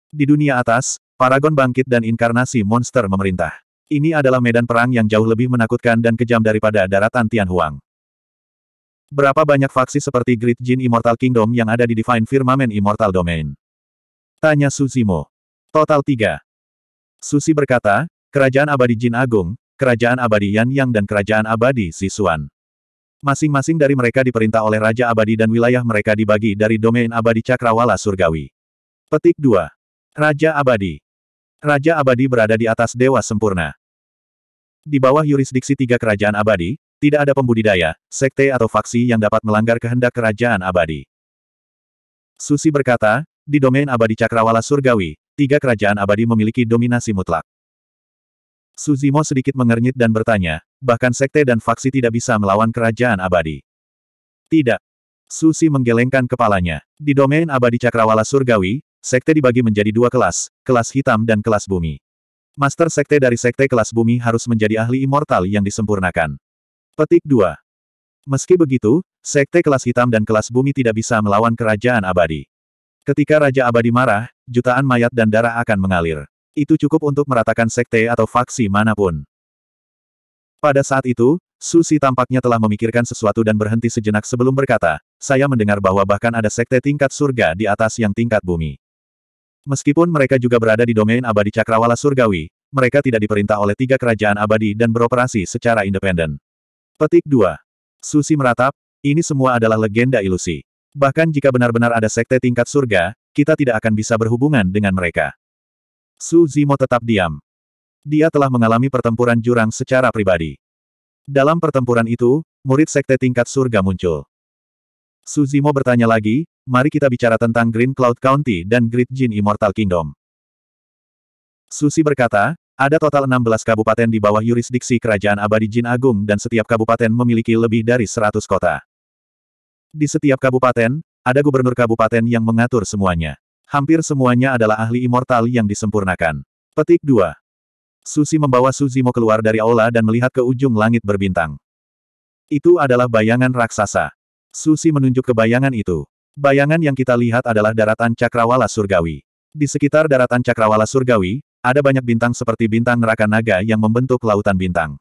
A: Di dunia atas, Paragon bangkit dan inkarnasi monster memerintah. Ini adalah medan perang yang jauh lebih menakutkan dan kejam daripada daratan Tianhuang. Berapa banyak faksi seperti Great Jin Immortal Kingdom yang ada di Divine Firmament Immortal Domain? Tanya Suzimo. Total tiga. Susi berkata, Kerajaan Abadi Jin Agung, Kerajaan Abadi Yan Yang dan Kerajaan Abadi Sisuan. Masing-masing dari mereka diperintah oleh Raja Abadi dan wilayah mereka dibagi dari domain abadi Cakrawala Surgawi. Petik 2. Raja Abadi Raja Abadi berada di atas Dewa Sempurna. Di bawah yurisdiksi tiga kerajaan abadi, tidak ada pembudidaya, sekte atau faksi yang dapat melanggar kehendak kerajaan abadi. Susi berkata, di domain abadi Cakrawala Surgawi, tiga kerajaan abadi memiliki dominasi mutlak. Suzimo sedikit mengernyit dan bertanya, bahkan sekte dan faksi tidak bisa melawan kerajaan abadi. Tidak. Susi menggelengkan kepalanya. Di domain abadi cakrawala surgawi, sekte dibagi menjadi dua kelas, kelas hitam dan kelas bumi. Master sekte dari sekte kelas bumi harus menjadi ahli immortal yang disempurnakan. Petik 2. Meski begitu, sekte kelas hitam dan kelas bumi tidak bisa melawan kerajaan abadi. Ketika Raja Abadi marah, jutaan mayat dan darah akan mengalir. Itu cukup untuk meratakan sekte atau faksi manapun. Pada saat itu, Susi tampaknya telah memikirkan sesuatu dan berhenti sejenak sebelum berkata, saya mendengar bahwa bahkan ada sekte tingkat surga di atas yang tingkat bumi. Meskipun mereka juga berada di domain abadi cakrawala surgawi, mereka tidak diperintah oleh tiga kerajaan abadi dan beroperasi secara independen. Petik 2. Susi meratap, ini semua adalah legenda ilusi. Bahkan jika benar-benar ada sekte tingkat surga, kita tidak akan bisa berhubungan dengan mereka. Su Zimo tetap diam. Dia telah mengalami pertempuran jurang secara pribadi. Dalam pertempuran itu, murid sekte tingkat surga muncul. Su Zimo bertanya lagi, mari kita bicara tentang Green Cloud County dan Great Jin Immortal Kingdom. Susi berkata, ada total 16 kabupaten di bawah yurisdiksi Kerajaan Abadi Jin Agung dan setiap kabupaten memiliki lebih dari 100 kota. Di setiap kabupaten, ada gubernur kabupaten yang mengatur semuanya. Hampir semuanya adalah ahli immortal yang disempurnakan. Petik 2. Susi membawa Suzimo keluar dari aula dan melihat ke ujung langit berbintang. Itu adalah bayangan raksasa. Susi menunjuk ke bayangan itu. Bayangan yang kita lihat adalah daratan cakrawala surgawi. Di sekitar daratan cakrawala surgawi, ada banyak bintang seperti bintang neraka naga yang membentuk lautan bintang.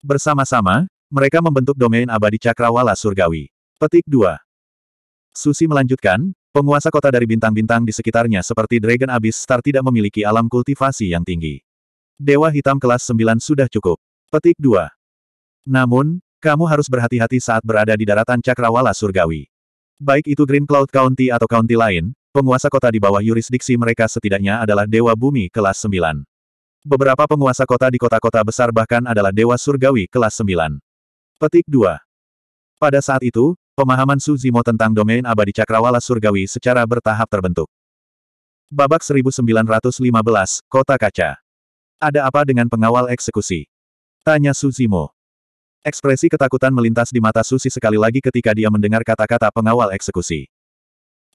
A: Bersama-sama, mereka membentuk domain abadi cakrawala surgawi. Petik 2. Susi melanjutkan, Penguasa kota dari bintang-bintang di sekitarnya seperti Dragon Abyss Star tidak memiliki alam kultivasi yang tinggi. Dewa Hitam kelas 9 sudah cukup. Petik 2. Namun, kamu harus berhati-hati saat berada di daratan Cakrawala Surgawi. Baik itu Green Cloud County atau county lain, penguasa kota di bawah yurisdiksi mereka setidaknya adalah Dewa Bumi kelas 9. Beberapa penguasa kota di kota-kota besar bahkan adalah Dewa Surgawi kelas 9. Petik 2. Pada saat itu, Pemahaman Su Zimo tentang domain abadi cakrawala surgawi secara bertahap terbentuk. Babak 1915, Kota Kaca. Ada apa dengan pengawal eksekusi? Tanya Su Zimo. Ekspresi ketakutan melintas di mata Susi sekali lagi ketika dia mendengar kata-kata pengawal eksekusi.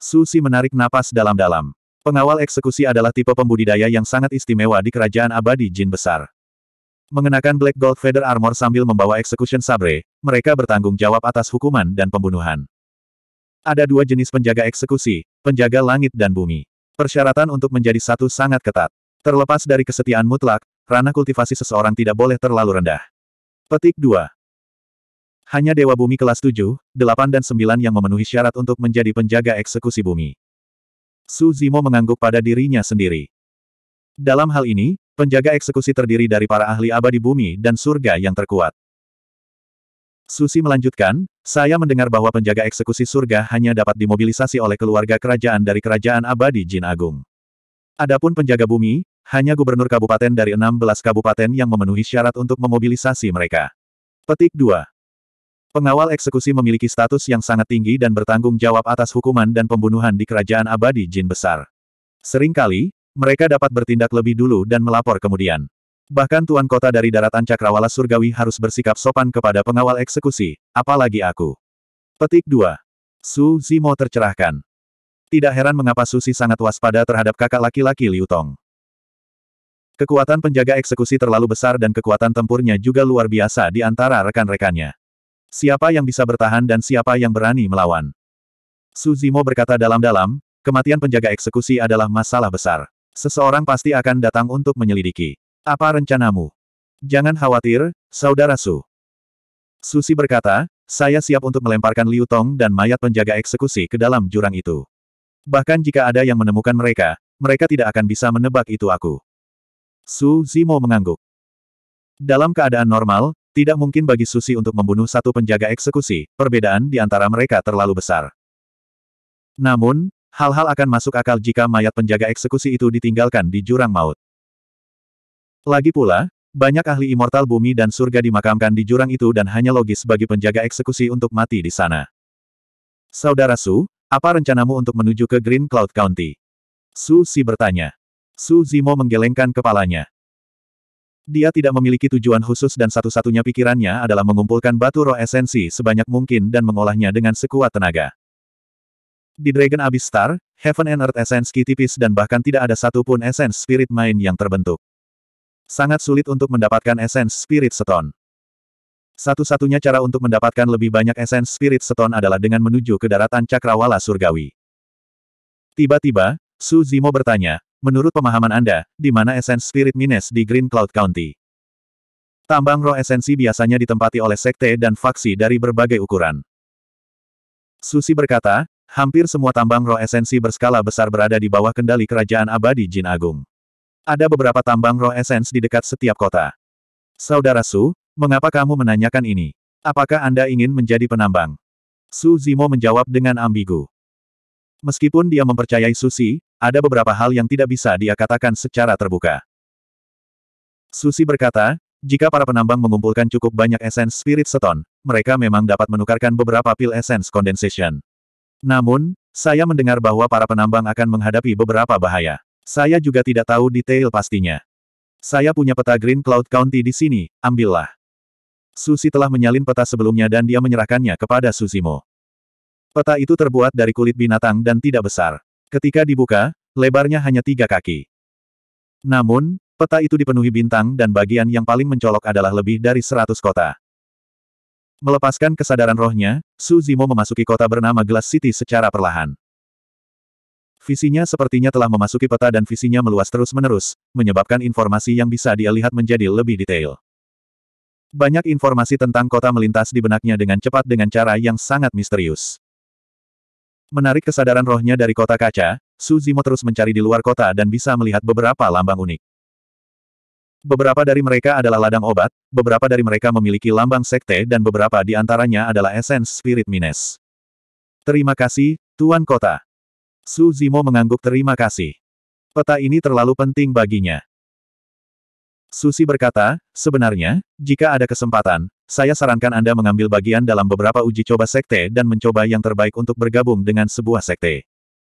A: Susi menarik napas dalam-dalam. Pengawal eksekusi adalah tipe pembudidaya yang sangat istimewa di kerajaan abadi jin besar. Mengenakan Black Gold Feather Armor sambil membawa Execution Sabre, mereka bertanggung jawab atas hukuman dan pembunuhan. Ada dua jenis penjaga eksekusi, penjaga langit dan bumi. Persyaratan untuk menjadi satu sangat ketat. Terlepas dari kesetiaan mutlak, ranah kultivasi seseorang tidak boleh terlalu rendah. Petik 2. Hanya Dewa Bumi kelas 7, 8 dan 9 yang memenuhi syarat untuk menjadi penjaga eksekusi bumi. Su Zimo mengangguk pada dirinya sendiri. Dalam hal ini, Penjaga eksekusi terdiri dari para ahli abadi bumi dan surga yang terkuat. Susi melanjutkan, saya mendengar bahwa penjaga eksekusi surga hanya dapat dimobilisasi oleh keluarga kerajaan dari kerajaan abadi Jin Agung. Adapun penjaga bumi, hanya gubernur kabupaten dari 16 kabupaten yang memenuhi syarat untuk memobilisasi mereka. Petik 2. Pengawal eksekusi memiliki status yang sangat tinggi dan bertanggung jawab atas hukuman dan pembunuhan di kerajaan abadi Jin besar. Seringkali, mereka dapat bertindak lebih dulu dan melapor kemudian. Bahkan tuan kota dari daratan Cakrawala Surgawi harus bersikap sopan kepada pengawal eksekusi, apalagi aku. Petik 2. Su Zimo tercerahkan. Tidak heran mengapa Susi sangat waspada terhadap kakak laki-laki Liu Tong. Kekuatan penjaga eksekusi terlalu besar dan kekuatan tempurnya juga luar biasa di antara rekan-rekannya. Siapa yang bisa bertahan dan siapa yang berani melawan? Su Zimo berkata dalam-dalam, kematian penjaga eksekusi adalah masalah besar. Seseorang pasti akan datang untuk menyelidiki. Apa rencanamu? Jangan khawatir, Saudara Su. Susi berkata, saya siap untuk melemparkan Liu Tong dan mayat penjaga eksekusi ke dalam jurang itu. Bahkan jika ada yang menemukan mereka, mereka tidak akan bisa menebak itu aku. Su Zimo mengangguk. Dalam keadaan normal, tidak mungkin bagi Susi untuk membunuh satu penjaga eksekusi, perbedaan di antara mereka terlalu besar. Namun, Hal-hal akan masuk akal jika mayat penjaga eksekusi itu ditinggalkan di jurang maut. Lagi pula, banyak ahli immortal bumi dan surga dimakamkan di jurang itu dan hanya logis bagi penjaga eksekusi untuk mati di sana. Saudara Su, apa rencanamu untuk menuju ke Green Cloud County? Su Si bertanya. Su Zimo menggelengkan kepalanya. Dia tidak memiliki tujuan khusus dan satu-satunya pikirannya adalah mengumpulkan batu roh esensi sebanyak mungkin dan mengolahnya dengan sekuat tenaga. Di Dragon Abyss Star, Heaven and Earth Essence Key tipis dan bahkan tidak ada satupun Essence Spirit Mine yang terbentuk. Sangat sulit untuk mendapatkan Essence Spirit Stone. Satu-satunya cara untuk mendapatkan lebih banyak Essence Spirit Stone adalah dengan menuju ke daratan Cakrawala Surgawi. Tiba-tiba, Su Zimo bertanya, menurut pemahaman Anda, di mana Essence Spirit Mines di Green Cloud County? Tambang roh esensi biasanya ditempati oleh sekte dan faksi dari berbagai ukuran. Susi berkata, Hampir semua tambang roh esensi berskala besar berada di bawah kendali kerajaan abadi Jin Agung. Ada beberapa tambang roh esens di dekat setiap kota. Saudara Su, mengapa kamu menanyakan ini? Apakah Anda ingin menjadi penambang? Su Zimo menjawab dengan ambigu. Meskipun dia mempercayai Susi, ada beberapa hal yang tidak bisa dia katakan secara terbuka. Susi berkata, jika para penambang mengumpulkan cukup banyak esens spirit seton, mereka memang dapat menukarkan beberapa pil esens condensation. Namun, saya mendengar bahwa para penambang akan menghadapi beberapa bahaya. Saya juga tidak tahu detail pastinya. Saya punya peta Green Cloud County di sini, ambillah. Susi telah menyalin peta sebelumnya dan dia menyerahkannya kepada Susimo. Peta itu terbuat dari kulit binatang dan tidak besar. Ketika dibuka, lebarnya hanya tiga kaki. Namun, peta itu dipenuhi bintang dan bagian yang paling mencolok adalah lebih dari seratus kota. Melepaskan kesadaran rohnya, Su Zimo memasuki kota bernama Glass City secara perlahan. Visinya sepertinya telah memasuki peta dan visinya meluas terus-menerus, menyebabkan informasi yang bisa dia lihat menjadi lebih detail. Banyak informasi tentang kota melintas di benaknya dengan cepat dengan cara yang sangat misterius. Menarik kesadaran rohnya dari kota kaca, Su Zimo terus mencari di luar kota dan bisa melihat beberapa lambang unik. Beberapa dari mereka adalah ladang obat, beberapa dari mereka memiliki lambang sekte dan beberapa di antaranya adalah esens spirit mines. Terima kasih, Tuan Kota. Su Zimo mengangguk terima kasih. Peta ini terlalu penting baginya. Susi berkata, sebenarnya, jika ada kesempatan, saya sarankan Anda mengambil bagian dalam beberapa uji coba sekte dan mencoba yang terbaik untuk bergabung dengan sebuah sekte.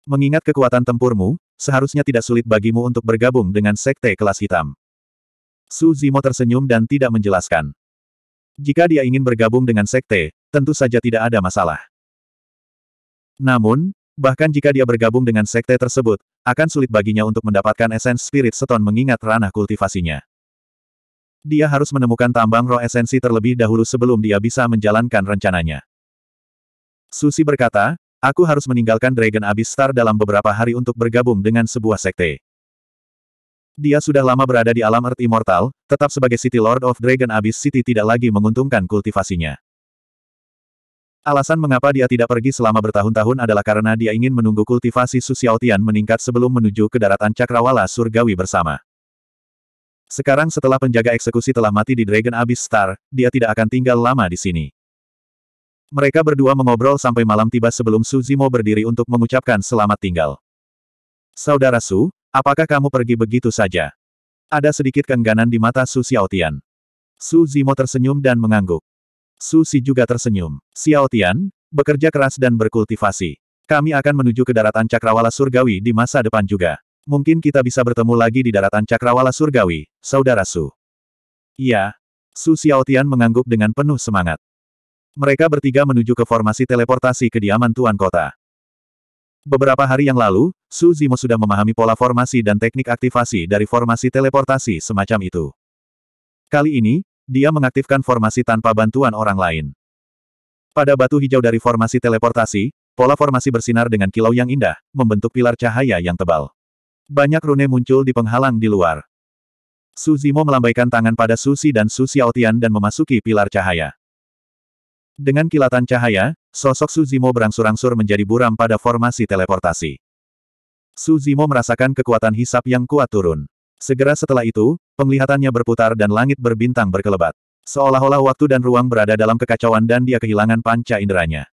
A: Mengingat kekuatan tempurmu, seharusnya tidak sulit bagimu untuk bergabung dengan sekte kelas hitam. Su Zimo tersenyum dan tidak menjelaskan. Jika dia ingin bergabung dengan sekte, tentu saja tidak ada masalah. Namun, bahkan jika dia bergabung dengan sekte tersebut, akan sulit baginya untuk mendapatkan esens spirit seton mengingat ranah kultivasinya. Dia harus menemukan tambang roh esensi terlebih dahulu sebelum dia bisa menjalankan rencananya. Susi berkata, aku harus meninggalkan Dragon Abyss Star dalam beberapa hari untuk bergabung dengan sebuah sekte. Dia sudah lama berada di alam Earth Immortal, tetap sebagai City Lord of Dragon Abyss City tidak lagi menguntungkan kultivasinya. Alasan mengapa dia tidak pergi selama bertahun-tahun adalah karena dia ingin menunggu kultivasi Susiaotian meningkat sebelum menuju ke daratan Cakrawala Surgawi bersama. Sekarang setelah penjaga eksekusi telah mati di Dragon Abyss Star, dia tidak akan tinggal lama di sini. Mereka berdua mengobrol sampai malam tiba sebelum Suzimo berdiri untuk mengucapkan selamat tinggal. Saudara Su, Apakah kamu pergi begitu saja? Ada sedikit kengganan di mata Su Xiaotian. Su Zimo tersenyum dan mengangguk. Su Xi juga tersenyum. Xiaotian, bekerja keras dan berkultivasi. Kami akan menuju ke daratan cakrawala surgawi di masa depan juga. Mungkin kita bisa bertemu lagi di daratan cakrawala surgawi, saudara Su. Iya. Su Xiaotian mengangguk dengan penuh semangat. Mereka bertiga menuju ke formasi teleportasi kediaman Tuan Kota. Beberapa hari yang lalu, Su Zimo sudah memahami pola formasi dan teknik aktivasi dari formasi teleportasi semacam itu. Kali ini, dia mengaktifkan formasi tanpa bantuan orang lain. Pada batu hijau dari formasi teleportasi, pola formasi bersinar dengan kilau yang indah, membentuk pilar cahaya yang tebal. Banyak rune muncul di penghalang di luar. Su Zimo melambaikan tangan pada Susi dan Su Xiaotian dan memasuki pilar cahaya. Dengan kilatan cahaya, Sosok Suzimo berangsur-angsur menjadi buram pada formasi teleportasi. Suzimo merasakan kekuatan hisap yang kuat turun. Segera setelah itu, penglihatannya berputar dan langit berbintang berkelebat. Seolah-olah waktu dan ruang berada dalam kekacauan dan dia kehilangan panca inderanya.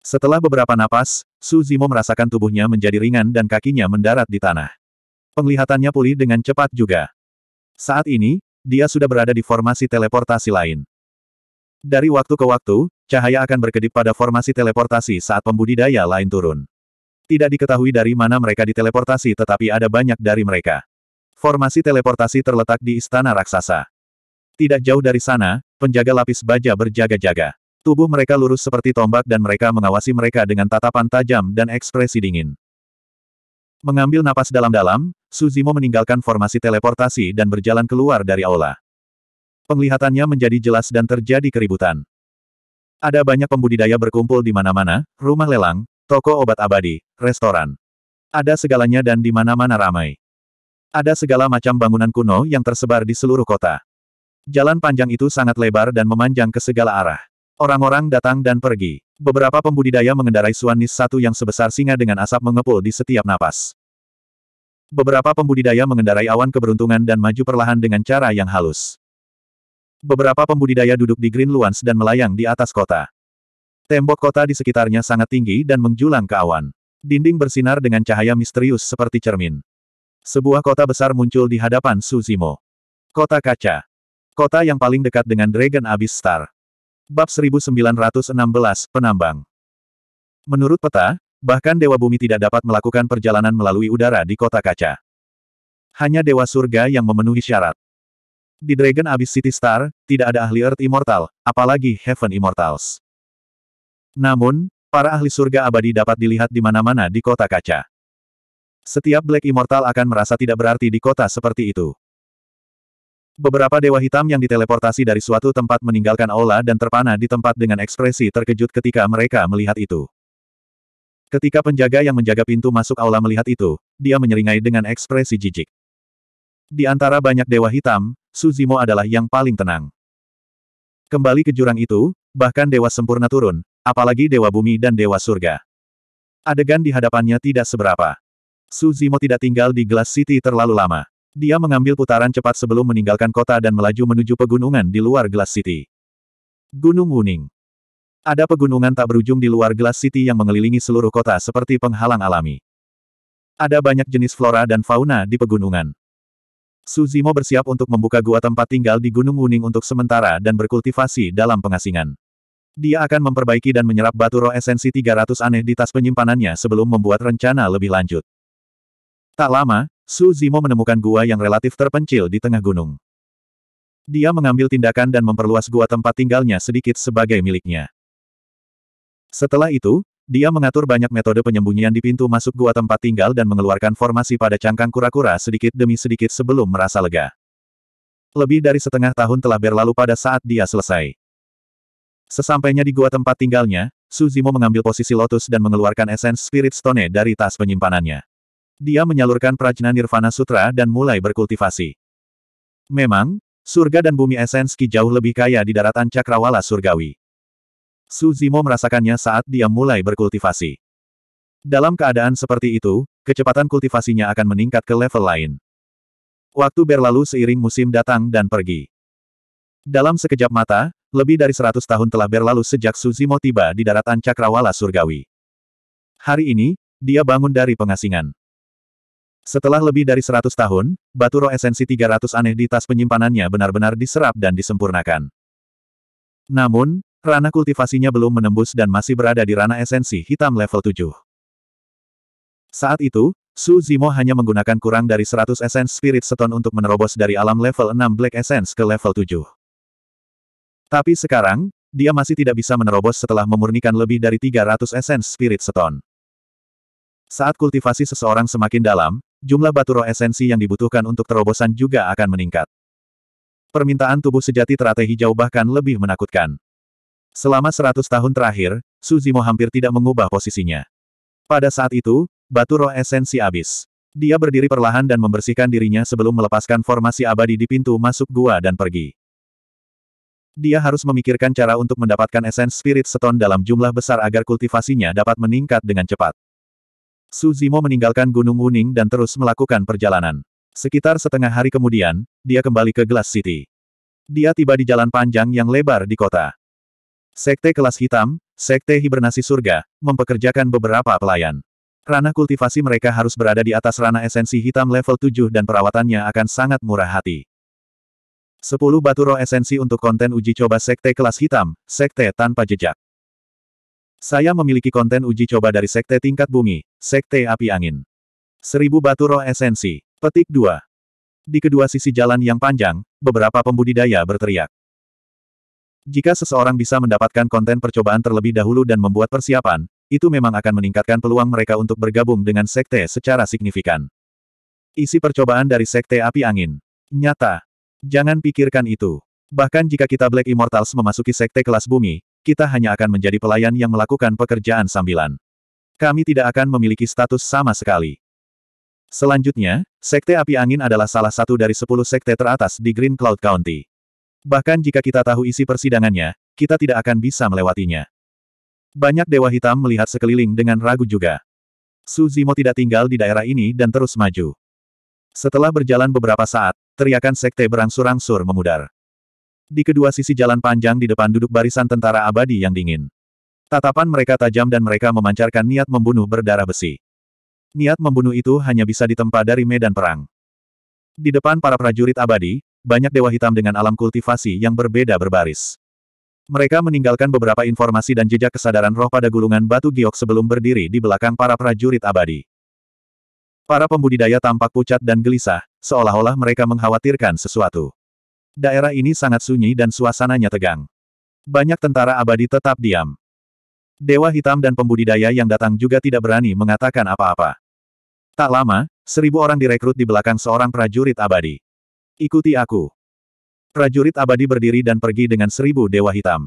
A: Setelah beberapa napas, Suzimo merasakan tubuhnya menjadi ringan dan kakinya mendarat di tanah. Penglihatannya pulih dengan cepat juga. Saat ini, dia sudah berada di formasi teleportasi lain. Dari waktu ke waktu, Cahaya akan berkedip pada formasi teleportasi saat pembudidaya lain turun. Tidak diketahui dari mana mereka diteleportasi tetapi ada banyak dari mereka. Formasi teleportasi terletak di istana raksasa. Tidak jauh dari sana, penjaga lapis baja berjaga-jaga. Tubuh mereka lurus seperti tombak dan mereka mengawasi mereka dengan tatapan tajam dan ekspresi dingin. Mengambil napas dalam-dalam, Suzimo meninggalkan formasi teleportasi dan berjalan keluar dari aula. Penglihatannya menjadi jelas dan terjadi keributan. Ada banyak pembudidaya berkumpul di mana-mana, rumah lelang, toko obat abadi, restoran. Ada segalanya dan di mana-mana ramai. Ada segala macam bangunan kuno yang tersebar di seluruh kota. Jalan panjang itu sangat lebar dan memanjang ke segala arah. Orang-orang datang dan pergi. Beberapa pembudidaya mengendarai suanis satu yang sebesar singa dengan asap mengepul di setiap napas. Beberapa pembudidaya mengendarai awan keberuntungan dan maju perlahan dengan cara yang halus. Beberapa pembudidaya duduk di Green Luans dan melayang di atas kota. Tembok kota di sekitarnya sangat tinggi dan menjulang ke awan. Dinding bersinar dengan cahaya misterius seperti cermin. Sebuah kota besar muncul di hadapan Suzimo. Kota Kaca. Kota yang paling dekat dengan Dragon Abyss Star. Bab 1916, Penambang. Menurut peta, bahkan Dewa Bumi tidak dapat melakukan perjalanan melalui udara di kota kaca. Hanya Dewa Surga yang memenuhi syarat. Di Dragon Abyss City Star, tidak ada ahli Earth Immortal, apalagi Heaven Immortals. Namun, para ahli surga abadi dapat dilihat di mana-mana di kota kaca. Setiap Black Immortal akan merasa tidak berarti di kota seperti itu. Beberapa dewa hitam yang diteleportasi dari suatu tempat meninggalkan aula dan terpana di tempat dengan ekspresi terkejut ketika mereka melihat itu. Ketika penjaga yang menjaga pintu masuk aula melihat itu, dia menyeringai dengan ekspresi jijik. Di antara banyak dewa hitam, Suzimo adalah yang paling tenang. Kembali ke jurang itu, bahkan dewa sempurna turun, apalagi dewa bumi dan dewa surga. Adegan di hadapannya tidak seberapa. Suzimo tidak tinggal di Glass City terlalu lama. Dia mengambil putaran cepat sebelum meninggalkan kota dan melaju menuju pegunungan di luar Glass City. Gunung Wuning. Ada pegunungan tak berujung di luar Glass City yang mengelilingi seluruh kota seperti penghalang alami. Ada banyak jenis flora dan fauna di pegunungan. Su Zimo bersiap untuk membuka gua tempat tinggal di Gunung Wuning untuk sementara dan berkultivasi dalam pengasingan. Dia akan memperbaiki dan menyerap batu roh esensi 300 aneh di tas penyimpanannya sebelum membuat rencana lebih lanjut. Tak lama, Su Zimo menemukan gua yang relatif terpencil di tengah gunung. Dia mengambil tindakan dan memperluas gua tempat tinggalnya sedikit sebagai miliknya. Setelah itu, dia mengatur banyak metode penyembunyian di pintu masuk gua tempat tinggal dan mengeluarkan formasi pada cangkang kura-kura sedikit demi sedikit sebelum merasa lega. Lebih dari setengah tahun telah berlalu pada saat dia selesai. Sesampainya di gua tempat tinggalnya, Suzimo mengambil posisi Lotus dan mengeluarkan esens Spirit Stone dari tas penyimpanannya. Dia menyalurkan Prajna Nirvana Sutra dan mulai berkultivasi. Memang, surga dan bumi esenski jauh lebih kaya di daratan cakrawala surgawi. Su Zimo merasakannya saat dia mulai berkultivasi. Dalam keadaan seperti itu, kecepatan kultivasinya akan meningkat ke level lain. Waktu berlalu seiring musim datang dan pergi. Dalam sekejap mata, lebih dari seratus tahun telah berlalu sejak Suzimo tiba di daratan Cakrawala Surgawi. Hari ini, dia bangun dari pengasingan. Setelah lebih dari seratus tahun, batu roh esensi 300 aneh di tas penyimpanannya benar-benar diserap dan disempurnakan. Namun, Ranah kultivasinya belum menembus dan masih berada di ranah esensi hitam level 7. Saat itu, Su Zimo hanya menggunakan kurang dari 100 Essence Spirit Stone untuk menerobos dari alam level 6 Black Essence ke level 7. Tapi sekarang, dia masih tidak bisa menerobos setelah memurnikan lebih dari 300 Essence Spirit Stone. Saat kultivasi seseorang semakin dalam, jumlah batu roh esensi yang dibutuhkan untuk terobosan juga akan meningkat. Permintaan tubuh sejati teratai hijau bahkan lebih menakutkan. Selama seratus tahun terakhir, Suzimo hampir tidak mengubah posisinya. Pada saat itu, batu roh esensi habis. Dia berdiri perlahan dan membersihkan dirinya sebelum melepaskan formasi abadi di pintu masuk gua dan pergi. Dia harus memikirkan cara untuk mendapatkan esens spirit stone dalam jumlah besar agar kultivasinya dapat meningkat dengan cepat. Suzimo meninggalkan Gunung Wuning dan terus melakukan perjalanan. Sekitar setengah hari kemudian, dia kembali ke Glass City. Dia tiba di jalan panjang yang lebar di kota. Sekte kelas hitam, sekte hibernasi surga, mempekerjakan beberapa pelayan. Ranah kultivasi mereka harus berada di atas ranah esensi hitam level 7 dan perawatannya akan sangat murah hati. 10 batu roh esensi untuk konten uji coba sekte kelas hitam, sekte tanpa jejak. Saya memiliki konten uji coba dari sekte tingkat bumi, sekte api angin. 1000 batu roh esensi, petik 2. Di kedua sisi jalan yang panjang, beberapa pembudidaya berteriak. Jika seseorang bisa mendapatkan konten percobaan terlebih dahulu dan membuat persiapan, itu memang akan meningkatkan peluang mereka untuk bergabung dengan sekte secara signifikan. Isi percobaan dari sekte api angin. Nyata. Jangan pikirkan itu. Bahkan jika kita Black Immortals memasuki sekte kelas bumi, kita hanya akan menjadi pelayan yang melakukan pekerjaan sambilan. Kami tidak akan memiliki status sama sekali. Selanjutnya, Sekte Api Angin adalah salah satu dari 10 sekte teratas di Green Cloud County. Bahkan jika kita tahu isi persidangannya, kita tidak akan bisa melewatinya. Banyak dewa hitam melihat sekeliling dengan ragu juga. Suzimo tidak tinggal di daerah ini dan terus maju. Setelah berjalan beberapa saat, teriakan sekte berangsur-angsur memudar. Di kedua sisi jalan panjang di depan duduk barisan tentara abadi yang dingin. Tatapan mereka tajam dan mereka memancarkan niat membunuh berdarah besi. Niat membunuh itu hanya bisa ditempa dari medan perang. Di depan para prajurit abadi, banyak dewa hitam dengan alam kultivasi yang berbeda berbaris. Mereka meninggalkan beberapa informasi dan jejak kesadaran roh pada gulungan batu giok sebelum berdiri di belakang para prajurit abadi. Para pembudidaya tampak pucat dan gelisah, seolah-olah mereka mengkhawatirkan sesuatu. Daerah ini sangat sunyi dan suasananya tegang. Banyak tentara abadi tetap diam. Dewa hitam dan pembudidaya yang datang juga tidak berani mengatakan apa-apa. Tak lama, seribu orang direkrut di belakang seorang prajurit abadi. Ikuti aku. Prajurit abadi berdiri dan pergi dengan seribu dewa hitam.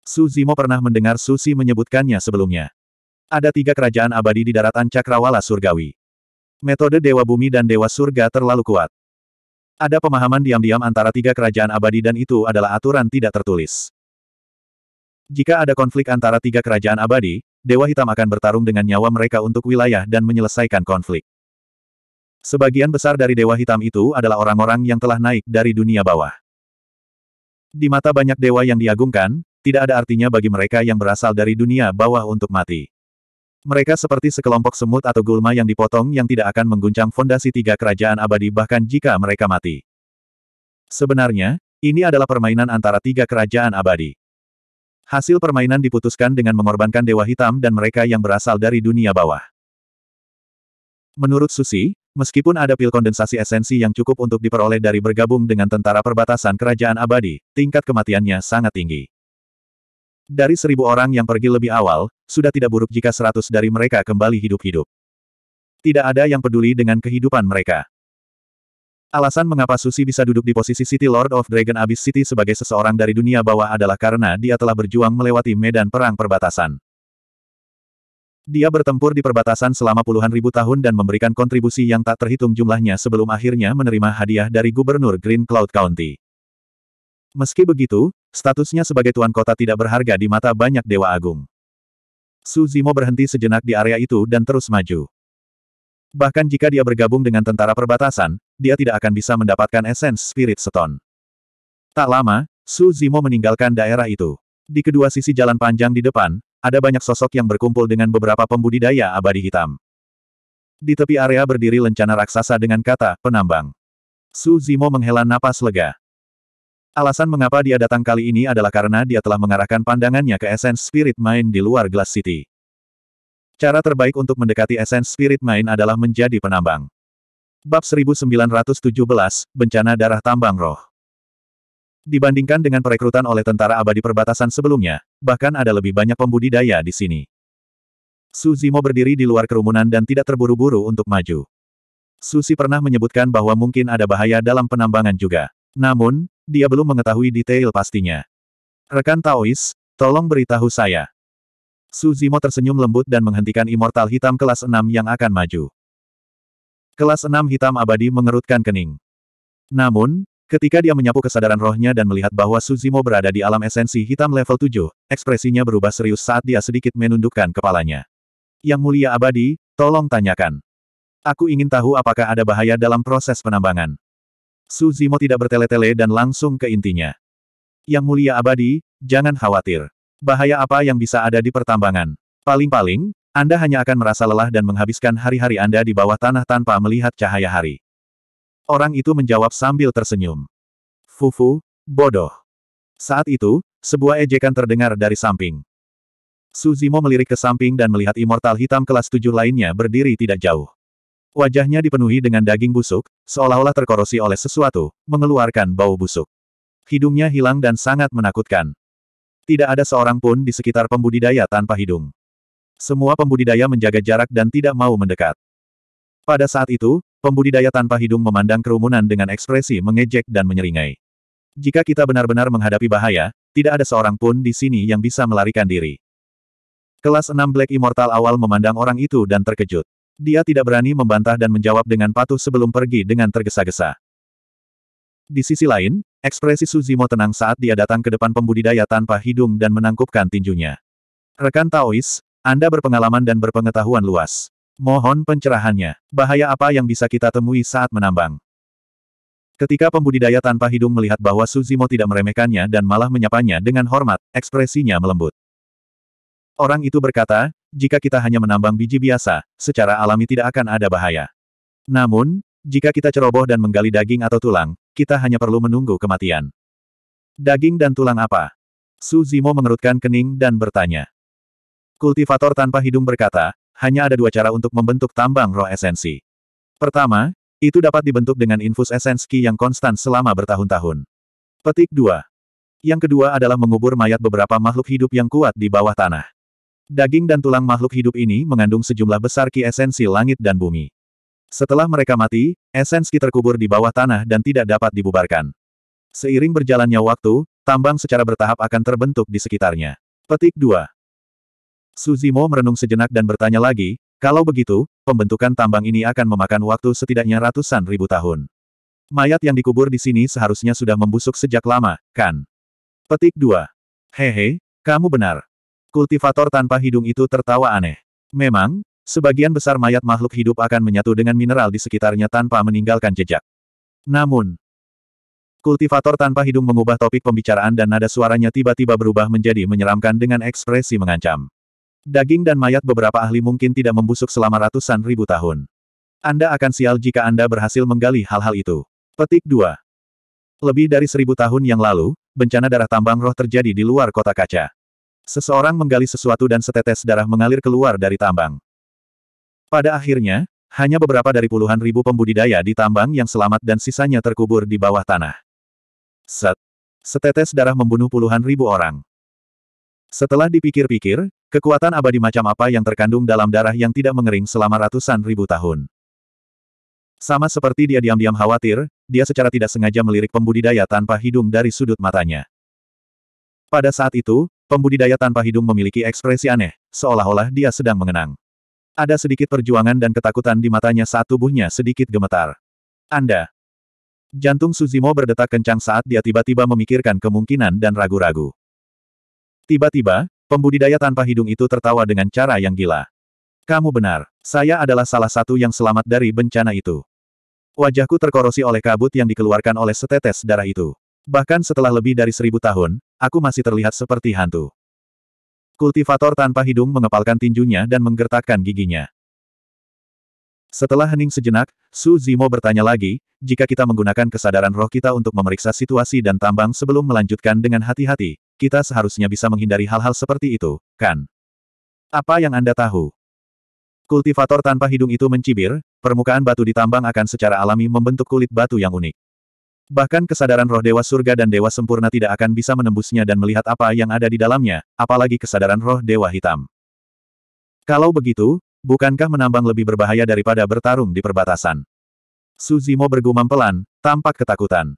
A: Su Zimo pernah mendengar Susi menyebutkannya sebelumnya. Ada tiga kerajaan abadi di daratan cakrawala surgawi. Metode Dewa Bumi dan Dewa Surga terlalu kuat. Ada pemahaman diam-diam antara tiga kerajaan abadi dan itu adalah aturan tidak tertulis. Jika ada konflik antara tiga kerajaan abadi, Dewa Hitam akan bertarung dengan nyawa mereka untuk wilayah dan menyelesaikan konflik. Sebagian besar dari Dewa Hitam itu adalah orang-orang yang telah naik dari dunia bawah. Di mata banyak dewa yang diagungkan, tidak ada artinya bagi mereka yang berasal dari dunia bawah untuk mati. Mereka seperti sekelompok semut atau gulma yang dipotong yang tidak akan mengguncang fondasi tiga kerajaan abadi bahkan jika mereka mati. Sebenarnya, ini adalah permainan antara tiga kerajaan abadi. Hasil permainan diputuskan dengan mengorbankan Dewa Hitam dan mereka yang berasal dari dunia bawah. Menurut Susi, Meskipun ada pil kondensasi esensi yang cukup untuk diperoleh dari bergabung dengan tentara perbatasan kerajaan abadi, tingkat kematiannya sangat tinggi. Dari seribu orang yang pergi lebih awal, sudah tidak buruk jika seratus dari mereka kembali hidup-hidup. Tidak ada yang peduli dengan kehidupan mereka. Alasan mengapa Susi bisa duduk di posisi City Lord of Dragon Abyss City sebagai seseorang dari dunia bawah adalah karena dia telah berjuang melewati medan perang perbatasan. Dia bertempur di perbatasan selama puluhan ribu tahun dan memberikan kontribusi yang tak terhitung jumlahnya sebelum akhirnya menerima hadiah dari Gubernur Green Cloud County. Meski begitu, statusnya sebagai tuan kota tidak berharga di mata banyak dewa agung. Su Zimo berhenti sejenak di area itu dan terus maju. Bahkan jika dia bergabung dengan tentara perbatasan, dia tidak akan bisa mendapatkan esens Spirit Stone. Tak lama, Su Zimo meninggalkan daerah itu. Di kedua sisi jalan panjang di depan, ada banyak sosok yang berkumpul dengan beberapa pembudidaya abadi hitam. Di tepi area berdiri lencana raksasa dengan kata, penambang. Su Zimo menghela napas lega. Alasan mengapa dia datang kali ini adalah karena dia telah mengarahkan pandangannya ke Essence Spirit Mine di luar Glass City. Cara terbaik untuk mendekati Essence Spirit Mine adalah menjadi penambang. Bab 1917, Bencana Darah Tambang Roh Dibandingkan dengan perekrutan oleh tentara abadi perbatasan sebelumnya, bahkan ada lebih banyak pembudidaya di sini. Suzimo berdiri di luar kerumunan dan tidak terburu-buru untuk maju. Susi pernah menyebutkan bahwa mungkin ada bahaya dalam penambangan juga. Namun, dia belum mengetahui detail pastinya. Rekan Taois, tolong beritahu saya. Suzimo tersenyum lembut dan menghentikan immortal hitam kelas 6 yang akan maju. Kelas 6 hitam abadi mengerutkan kening. Namun, Ketika dia menyapu kesadaran rohnya dan melihat bahwa Suzimo berada di alam esensi hitam level 7, ekspresinya berubah serius saat dia sedikit menundukkan kepalanya. Yang mulia abadi, tolong tanyakan. Aku ingin tahu apakah ada bahaya dalam proses penambangan. Suzimo tidak bertele-tele dan langsung ke intinya. Yang mulia abadi, jangan khawatir. Bahaya apa yang bisa ada di pertambangan? Paling-paling, Anda hanya akan merasa lelah dan menghabiskan hari-hari Anda di bawah tanah tanpa melihat cahaya hari. Orang itu menjawab sambil tersenyum. Fufu, bodoh. Saat itu, sebuah ejekan terdengar dari samping. Suzimo melirik ke samping dan melihat immortal hitam kelas tujuh lainnya berdiri tidak jauh. Wajahnya dipenuhi dengan daging busuk, seolah-olah terkorosi oleh sesuatu, mengeluarkan bau busuk. Hidungnya hilang dan sangat menakutkan. Tidak ada seorang pun di sekitar pembudidaya tanpa hidung. Semua pembudidaya menjaga jarak dan tidak mau mendekat. Pada saat itu, Pembudidaya tanpa hidung memandang kerumunan dengan ekspresi mengejek dan menyeringai. Jika kita benar-benar menghadapi bahaya, tidak ada seorang pun di sini yang bisa melarikan diri. Kelas 6 Black Immortal awal memandang orang itu dan terkejut. Dia tidak berani membantah dan menjawab dengan patuh sebelum pergi dengan tergesa-gesa. Di sisi lain, ekspresi Suzimo tenang saat dia datang ke depan pembudidaya tanpa hidung dan menangkupkan tinjunya. Rekan Taois, Anda berpengalaman dan berpengetahuan luas. Mohon pencerahannya. Bahaya apa yang bisa kita temui saat menambang? Ketika pembudidaya tanpa hidung melihat bahwa Suzimo tidak meremehkannya dan malah menyapanya dengan hormat, ekspresinya melembut. Orang itu berkata, jika kita hanya menambang biji biasa, secara alami tidak akan ada bahaya. Namun, jika kita ceroboh dan menggali daging atau tulang, kita hanya perlu menunggu kematian. Daging dan tulang apa? Suzimo mengerutkan kening dan bertanya. Kultivator tanpa hidung berkata, hanya ada dua cara untuk membentuk tambang roh esensi. Pertama, itu dapat dibentuk dengan infus esensi yang konstan selama bertahun-tahun. Petik 2. Yang kedua adalah mengubur mayat beberapa makhluk hidup yang kuat di bawah tanah. Daging dan tulang makhluk hidup ini mengandung sejumlah besar Ki esensi langit dan bumi. Setelah mereka mati, esensi terkubur di bawah tanah dan tidak dapat dibubarkan. Seiring berjalannya waktu, tambang secara bertahap akan terbentuk di sekitarnya. Petik 2. Suzimo merenung sejenak dan bertanya lagi, kalau begitu, pembentukan tambang ini akan memakan waktu setidaknya ratusan ribu tahun. Mayat yang dikubur di sini seharusnya sudah membusuk sejak lama, kan? Petik 2. Hehe, kamu benar. Kultivator tanpa hidung itu tertawa aneh. Memang, sebagian besar mayat makhluk hidup akan menyatu dengan mineral di sekitarnya tanpa meninggalkan jejak. Namun, Kultivator tanpa hidung mengubah topik pembicaraan dan nada suaranya tiba-tiba berubah menjadi menyeramkan dengan ekspresi mengancam. Daging dan mayat beberapa ahli mungkin tidak membusuk selama ratusan ribu tahun. Anda akan sial jika Anda berhasil menggali hal-hal itu. Petik 2. Lebih dari seribu tahun yang lalu, bencana darah tambang roh terjadi di luar kota kaca. Seseorang menggali sesuatu dan setetes darah mengalir keluar dari tambang. Pada akhirnya, hanya beberapa dari puluhan ribu pembudidaya di tambang yang selamat dan sisanya terkubur di bawah tanah. Set. Setetes darah membunuh puluhan ribu orang. Setelah dipikir-pikir, kekuatan abadi macam apa yang terkandung dalam darah yang tidak mengering selama ratusan ribu tahun. Sama seperti dia diam-diam khawatir, dia secara tidak sengaja melirik pembudidaya tanpa hidung dari sudut matanya. Pada saat itu, pembudidaya tanpa hidung memiliki ekspresi aneh, seolah-olah dia sedang mengenang. Ada sedikit perjuangan dan ketakutan di matanya saat tubuhnya sedikit gemetar. Anda. Jantung Suzimo berdetak kencang saat dia tiba-tiba memikirkan kemungkinan dan ragu-ragu. Tiba-tiba, pembudidaya tanpa hidung itu tertawa dengan cara yang gila. Kamu benar, saya adalah salah satu yang selamat dari bencana itu. Wajahku terkorosi oleh kabut yang dikeluarkan oleh setetes darah itu. Bahkan setelah lebih dari seribu tahun, aku masih terlihat seperti hantu. Kultivator tanpa hidung mengepalkan tinjunya dan menggertakkan giginya. Setelah hening sejenak, Su Zimo bertanya lagi, jika kita menggunakan kesadaran roh kita untuk memeriksa situasi dan tambang sebelum melanjutkan dengan hati-hati, kita seharusnya bisa menghindari hal-hal seperti itu, kan? Apa yang Anda tahu? Kultivator tanpa hidung itu mencibir, permukaan batu ditambang akan secara alami membentuk kulit batu yang unik. Bahkan kesadaran roh dewa surga dan dewa sempurna tidak akan bisa menembusnya dan melihat apa yang ada di dalamnya, apalagi kesadaran roh dewa hitam. Kalau begitu, bukankah menambang lebih berbahaya daripada bertarung di perbatasan? Suzimo bergumam pelan, tampak ketakutan.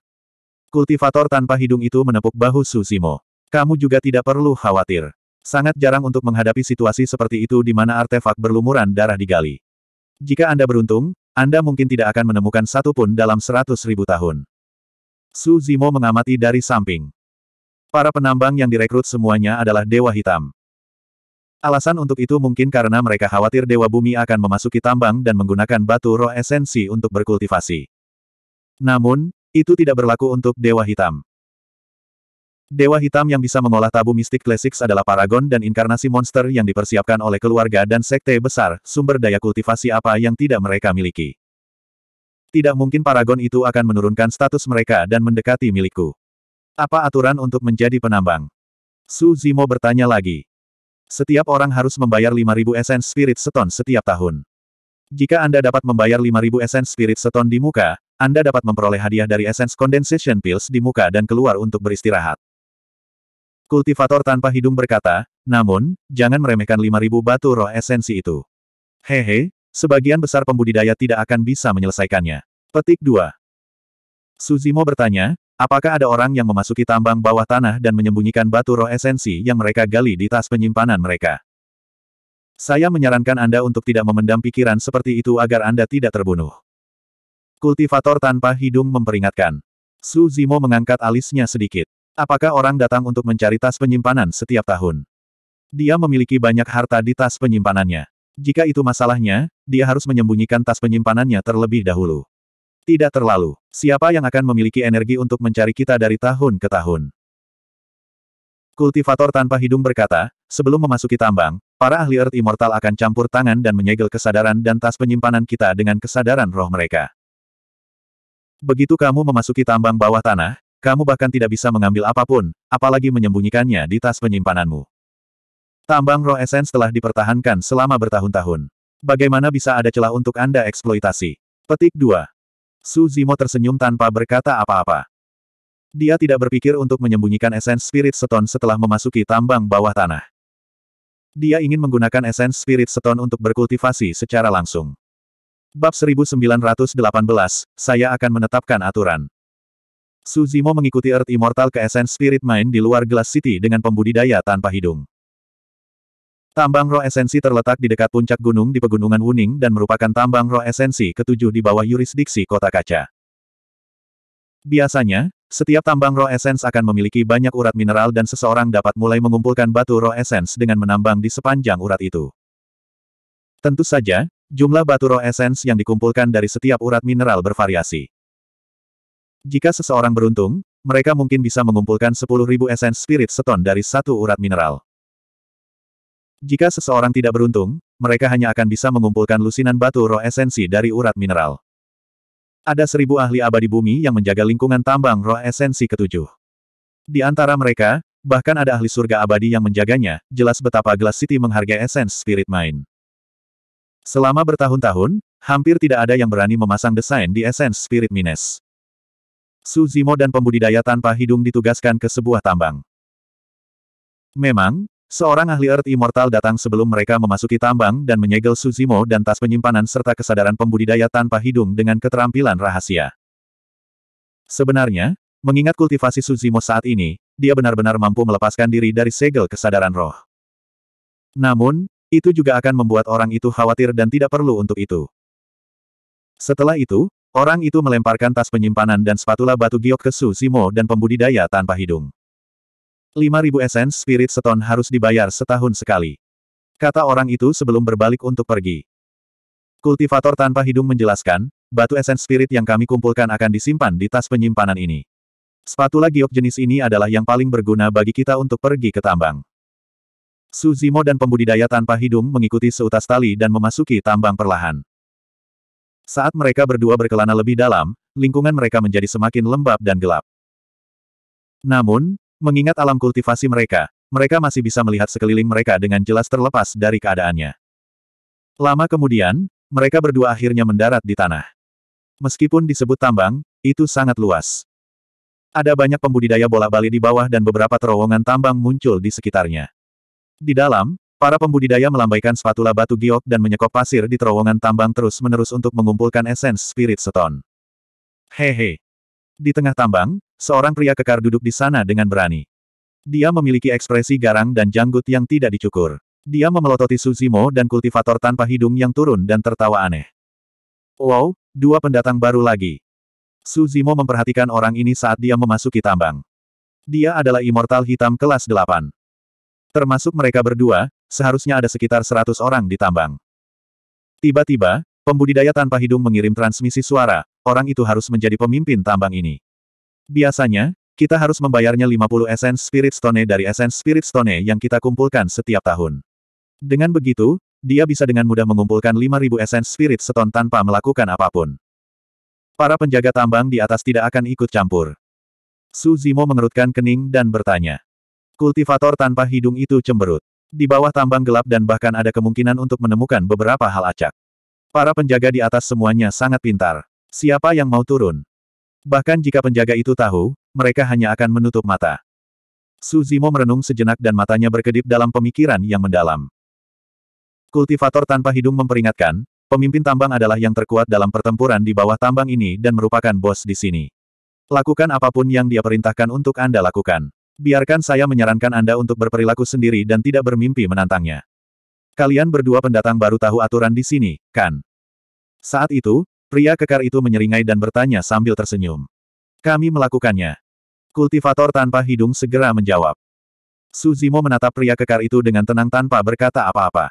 A: Kultivator tanpa hidung itu menepuk bahu Suzimo. Kamu juga tidak perlu khawatir. Sangat jarang untuk menghadapi situasi seperti itu di mana artefak berlumuran darah digali. Jika Anda beruntung, Anda mungkin tidak akan menemukan satu pun dalam seratus ribu tahun. Su Zimo mengamati dari samping. Para penambang yang direkrut semuanya adalah Dewa Hitam. Alasan untuk itu mungkin karena mereka khawatir Dewa Bumi akan memasuki tambang dan menggunakan batu roh esensi untuk berkultivasi. Namun, itu tidak berlaku untuk Dewa Hitam. Dewa hitam yang bisa mengolah tabu mistik klasik adalah paragon dan inkarnasi monster yang dipersiapkan oleh keluarga dan sekte besar, sumber daya kultivasi apa yang tidak mereka miliki. Tidak mungkin paragon itu akan menurunkan status mereka dan mendekati milikku. Apa aturan untuk menjadi penambang? Su Zimo bertanya lagi. Setiap orang harus membayar 5000 essence spirit seton setiap tahun. Jika Anda dapat membayar 5000 essence spirit seton di muka, Anda dapat memperoleh hadiah dari essence condensation pills di muka dan keluar untuk beristirahat. Kultivator tanpa hidung berkata, namun, jangan meremehkan 5.000 batu roh esensi itu. Hehe, sebagian besar pembudidaya tidak akan bisa menyelesaikannya. Petik 2. Suzimo bertanya, apakah ada orang yang memasuki tambang bawah tanah dan menyembunyikan batu roh esensi yang mereka gali di tas penyimpanan mereka? Saya menyarankan Anda untuk tidak memendam pikiran seperti itu agar Anda tidak terbunuh. Kultivator tanpa hidung memperingatkan. Suzimo mengangkat alisnya sedikit. Apakah orang datang untuk mencari tas penyimpanan setiap tahun? Dia memiliki banyak harta di tas penyimpanannya. Jika itu masalahnya, dia harus menyembunyikan tas penyimpanannya terlebih dahulu. Tidak terlalu. Siapa yang akan memiliki energi untuk mencari kita dari tahun ke tahun? Kultivator tanpa hidung berkata, sebelum memasuki tambang, para ahli Earth Immortal akan campur tangan dan menyegel kesadaran dan tas penyimpanan kita dengan kesadaran roh mereka. Begitu kamu memasuki tambang bawah tanah, kamu bahkan tidak bisa mengambil apapun, apalagi menyembunyikannya di tas penyimpananmu. Tambang roh esens telah dipertahankan selama bertahun-tahun. Bagaimana bisa ada celah untuk Anda eksploitasi? Petik 2. Su Zimo tersenyum tanpa berkata apa-apa. Dia tidak berpikir untuk menyembunyikan esens spirit seton setelah memasuki tambang bawah tanah. Dia ingin menggunakan esens spirit seton untuk berkultivasi secara langsung. Bab 1918, saya akan menetapkan aturan. Suzimo mengikuti Earth Immortal ke Essence Spirit Mine di luar Glass City dengan pembudidaya tanpa hidung. Tambang roh esensi terletak di dekat puncak gunung di Pegunungan Wuning dan merupakan tambang roh esensi ketujuh di bawah yurisdiksi kota kaca. Biasanya, setiap tambang roh esens akan memiliki banyak urat mineral dan seseorang dapat mulai mengumpulkan batu roh esens dengan menambang di sepanjang urat itu. Tentu saja, jumlah batu roh esens yang dikumpulkan dari setiap urat mineral bervariasi. Jika seseorang beruntung, mereka mungkin bisa mengumpulkan 10.000 esens spirit seton dari satu urat mineral. Jika seseorang tidak beruntung, mereka hanya akan bisa mengumpulkan lusinan batu roh esensi dari urat mineral. Ada seribu ahli abadi bumi yang menjaga lingkungan tambang roh esensi ketujuh. Di antara mereka, bahkan ada ahli surga abadi yang menjaganya, jelas betapa Glass City menghargai esens spirit mine. Selama bertahun-tahun, hampir tidak ada yang berani memasang desain di esens spirit mines. Su Zimo dan pembudidaya tanpa hidung ditugaskan ke sebuah tambang. Memang, seorang ahli Earth Immortal datang sebelum mereka memasuki tambang dan menyegel Su Zimo dan tas penyimpanan serta kesadaran pembudidaya tanpa hidung dengan keterampilan rahasia. Sebenarnya, mengingat kultivasi Su Zimo saat ini, dia benar-benar mampu melepaskan diri dari segel kesadaran roh. Namun, itu juga akan membuat orang itu khawatir dan tidak perlu untuk itu. Setelah itu, Orang itu melemparkan tas penyimpanan dan spatula batu giok ke Su Zimo dan pembudidaya tanpa hidung. 5000 esens spirit seton harus dibayar setahun sekali. Kata orang itu sebelum berbalik untuk pergi. Kultivator tanpa hidung menjelaskan, batu esens spirit yang kami kumpulkan akan disimpan di tas penyimpanan ini. Spatula giok jenis ini adalah yang paling berguna bagi kita untuk pergi ke tambang. Suzimo dan pembudidaya tanpa hidung mengikuti seutas tali dan memasuki tambang perlahan. Saat mereka berdua berkelana lebih dalam, lingkungan mereka menjadi semakin lembab dan gelap. Namun, mengingat alam kultivasi mereka, mereka masih bisa melihat sekeliling mereka dengan jelas terlepas dari keadaannya. Lama kemudian, mereka berdua akhirnya mendarat di tanah. Meskipun disebut tambang, itu sangat luas. Ada banyak pembudidaya bola bali di bawah dan beberapa terowongan tambang muncul di sekitarnya. Di dalam, Para pembudidaya melambaikan spatula batu giok dan menyekop pasir di terowongan tambang terus-menerus untuk mengumpulkan esens spirit seton. Hehe. Di tengah tambang, seorang pria kekar duduk di sana dengan berani. Dia memiliki ekspresi garang dan janggut yang tidak dicukur. Dia memelototi Suzimo dan kultivator tanpa hidung yang turun dan tertawa aneh. Wow, dua pendatang baru lagi. Suzimo memperhatikan orang ini saat dia memasuki tambang. Dia adalah immortal hitam kelas 8. Termasuk mereka berdua, seharusnya ada sekitar 100 orang di tambang. Tiba-tiba, pembudidaya tanpa hidung mengirim transmisi suara, orang itu harus menjadi pemimpin tambang ini. Biasanya, kita harus membayarnya 50 essence spirit stone dari essence spirit stone yang kita kumpulkan setiap tahun. Dengan begitu, dia bisa dengan mudah mengumpulkan 5000 essence spirit stone tanpa melakukan apapun. Para penjaga tambang di atas tidak akan ikut campur. Su Zimo mengerutkan kening dan bertanya. Kultivator tanpa hidung itu cemberut. Di bawah tambang gelap dan bahkan ada kemungkinan untuk menemukan beberapa hal acak. Para penjaga di atas semuanya sangat pintar. Siapa yang mau turun? Bahkan jika penjaga itu tahu, mereka hanya akan menutup mata. Suzimo merenung sejenak dan matanya berkedip dalam pemikiran yang mendalam. Kultivator tanpa hidung memperingatkan, pemimpin tambang adalah yang terkuat dalam pertempuran di bawah tambang ini dan merupakan bos di sini. Lakukan apapun yang dia perintahkan untuk Anda lakukan. Biarkan saya menyarankan Anda untuk berperilaku sendiri dan tidak bermimpi menantangnya. Kalian berdua pendatang baru tahu aturan di sini, kan? Saat itu, pria kekar itu menyeringai dan bertanya sambil tersenyum. Kami melakukannya. Kultivator tanpa hidung segera menjawab. Suzimo menatap pria kekar itu dengan tenang tanpa berkata apa-apa.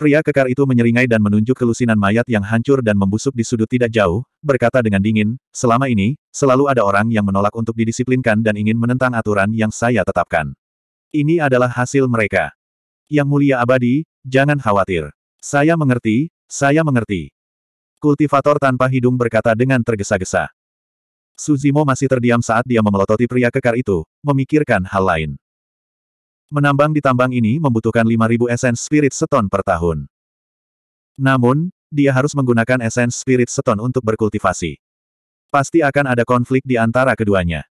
A: Pria kekar itu menyeringai dan menunjuk kelusinan mayat yang hancur dan membusuk di sudut tidak jauh, berkata dengan dingin, selama ini, selalu ada orang yang menolak untuk didisiplinkan dan ingin menentang aturan yang saya tetapkan. Ini adalah hasil mereka. Yang mulia abadi, jangan khawatir. Saya mengerti, saya mengerti. Kultivator tanpa hidung berkata dengan tergesa-gesa. Suzimo masih terdiam saat dia memelototi pria kekar itu, memikirkan hal lain. Menambang di tambang ini membutuhkan 5.000 esens spirit seton per tahun. Namun, dia harus menggunakan esens spirit stone untuk berkultivasi. Pasti akan ada konflik di antara keduanya.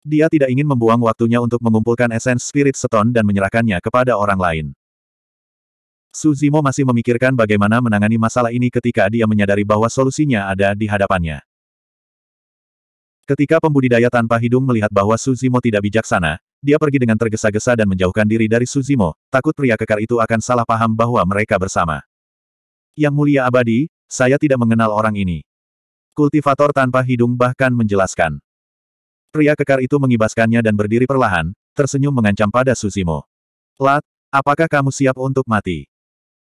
A: Dia tidak ingin membuang waktunya untuk mengumpulkan esens spirit stone dan menyerahkannya kepada orang lain. Suzimo masih memikirkan bagaimana menangani masalah ini ketika dia menyadari bahwa solusinya ada di hadapannya. Ketika pembudidaya tanpa hidung melihat bahwa Suzimo tidak bijaksana, dia pergi dengan tergesa-gesa dan menjauhkan diri dari Suzimo, takut pria kekar itu akan salah paham bahwa mereka bersama. Yang mulia abadi, saya tidak mengenal orang ini. Kultivator tanpa hidung bahkan menjelaskan. Pria kekar itu mengibaskannya dan berdiri perlahan, tersenyum mengancam pada Susimo. Lat, apakah kamu siap untuk mati?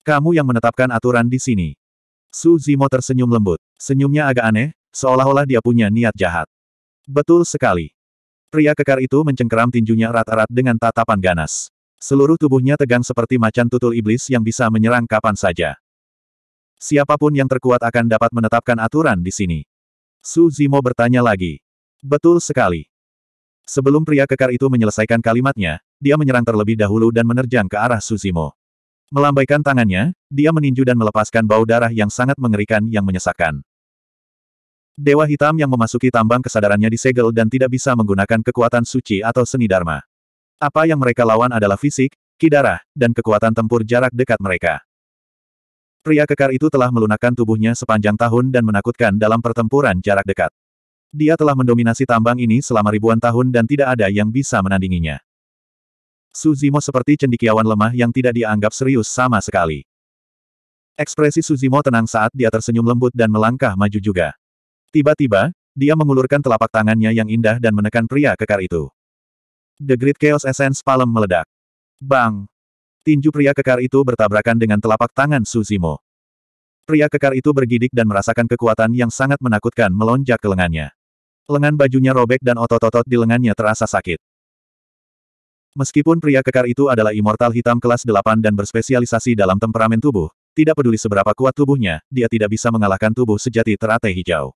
A: Kamu yang menetapkan aturan di sini. Suzimo tersenyum lembut. Senyumnya agak aneh, seolah-olah dia punya niat jahat. Betul sekali. Pria kekar itu mencengkeram tinjunya erat-erat dengan tatapan ganas. Seluruh tubuhnya tegang seperti macan tutul iblis yang bisa menyerang kapan saja. Siapapun yang terkuat akan dapat menetapkan aturan di sini. Su Zimo bertanya lagi. Betul sekali. Sebelum pria kekar itu menyelesaikan kalimatnya, dia menyerang terlebih dahulu dan menerjang ke arah Su Zimo. Melambaikan tangannya, dia meninju dan melepaskan bau darah yang sangat mengerikan yang menyesakkan. Dewa hitam yang memasuki tambang kesadarannya disegel dan tidak bisa menggunakan kekuatan suci atau seni dharma. Apa yang mereka lawan adalah fisik, kidarah, dan kekuatan tempur jarak dekat mereka. Pria kekar itu telah melunakkan tubuhnya sepanjang tahun dan menakutkan dalam pertempuran jarak dekat. Dia telah mendominasi tambang ini selama ribuan tahun dan tidak ada yang bisa menandinginya. Suzimo seperti cendikiawan lemah yang tidak dianggap serius sama sekali. Ekspresi Suzimo tenang saat dia tersenyum lembut dan melangkah maju juga. Tiba-tiba, dia mengulurkan telapak tangannya yang indah dan menekan pria kekar itu. The Great Chaos Essence Palem meledak. Bang! Tinju pria kekar itu bertabrakan dengan telapak tangan Suzimo. Pria kekar itu bergidik dan merasakan kekuatan yang sangat menakutkan melonjak ke lengannya. Lengan bajunya robek dan otot-otot di lengannya terasa sakit. Meskipun pria kekar itu adalah immortal hitam kelas 8 dan berspesialisasi dalam temperamen tubuh, tidak peduli seberapa kuat tubuhnya, dia tidak bisa mengalahkan tubuh sejati teratai hijau.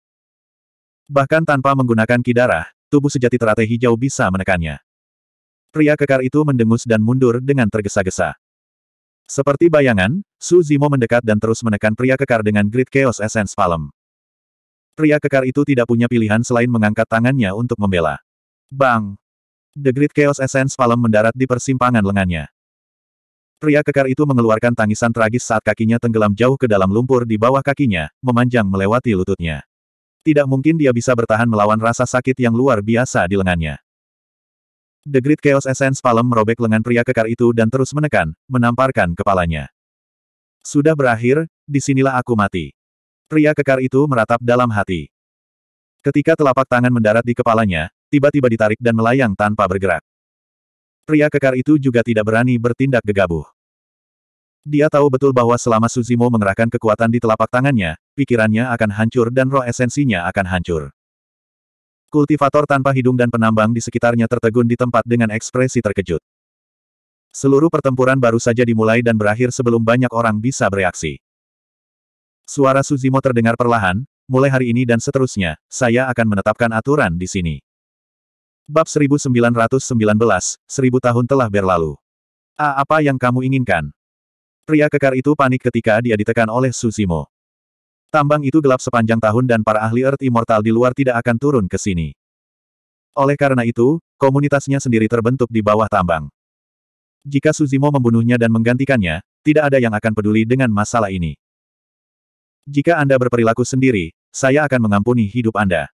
A: Bahkan tanpa menggunakan kidarah, tubuh sejati teratai hijau bisa menekannya. Pria kekar itu mendengus dan mundur dengan tergesa-gesa. Seperti bayangan, Su Zimo mendekat dan terus menekan pria kekar dengan grid Chaos Essence Palem. Pria kekar itu tidak punya pilihan selain mengangkat tangannya untuk membela. Bang! The Great Chaos Essence Palem mendarat di persimpangan lengannya. Pria kekar itu mengeluarkan tangisan tragis saat kakinya tenggelam jauh ke dalam lumpur di bawah kakinya, memanjang melewati lututnya. Tidak mungkin dia bisa bertahan melawan rasa sakit yang luar biasa di lengannya. The Great Chaos Essence Palem merobek lengan pria kekar itu dan terus menekan, menamparkan kepalanya. Sudah berakhir, disinilah aku mati. Pria kekar itu meratap dalam hati. Ketika telapak tangan mendarat di kepalanya, tiba-tiba ditarik dan melayang tanpa bergerak. Pria kekar itu juga tidak berani bertindak gegabah. Dia tahu betul bahwa selama Suzimo mengerahkan kekuatan di telapak tangannya, pikirannya akan hancur dan roh esensinya akan hancur. Kultivator tanpa hidung dan penambang di sekitarnya tertegun di tempat dengan ekspresi terkejut. Seluruh pertempuran baru saja dimulai dan berakhir sebelum banyak orang bisa bereaksi. Suara Suzimo terdengar perlahan, mulai hari ini dan seterusnya, saya akan menetapkan aturan di sini. Bab 1919, seribu tahun telah berlalu. A, ah, apa yang kamu inginkan? Pria kekar itu panik ketika dia ditekan oleh Suzimo. Tambang itu gelap sepanjang tahun dan para ahli Earth Immortal di luar tidak akan turun ke sini. Oleh karena itu, komunitasnya sendiri terbentuk di bawah tambang. Jika Suzimo membunuhnya dan menggantikannya, tidak ada yang akan peduli dengan masalah ini. Jika Anda berperilaku sendiri, saya akan mengampuni hidup Anda.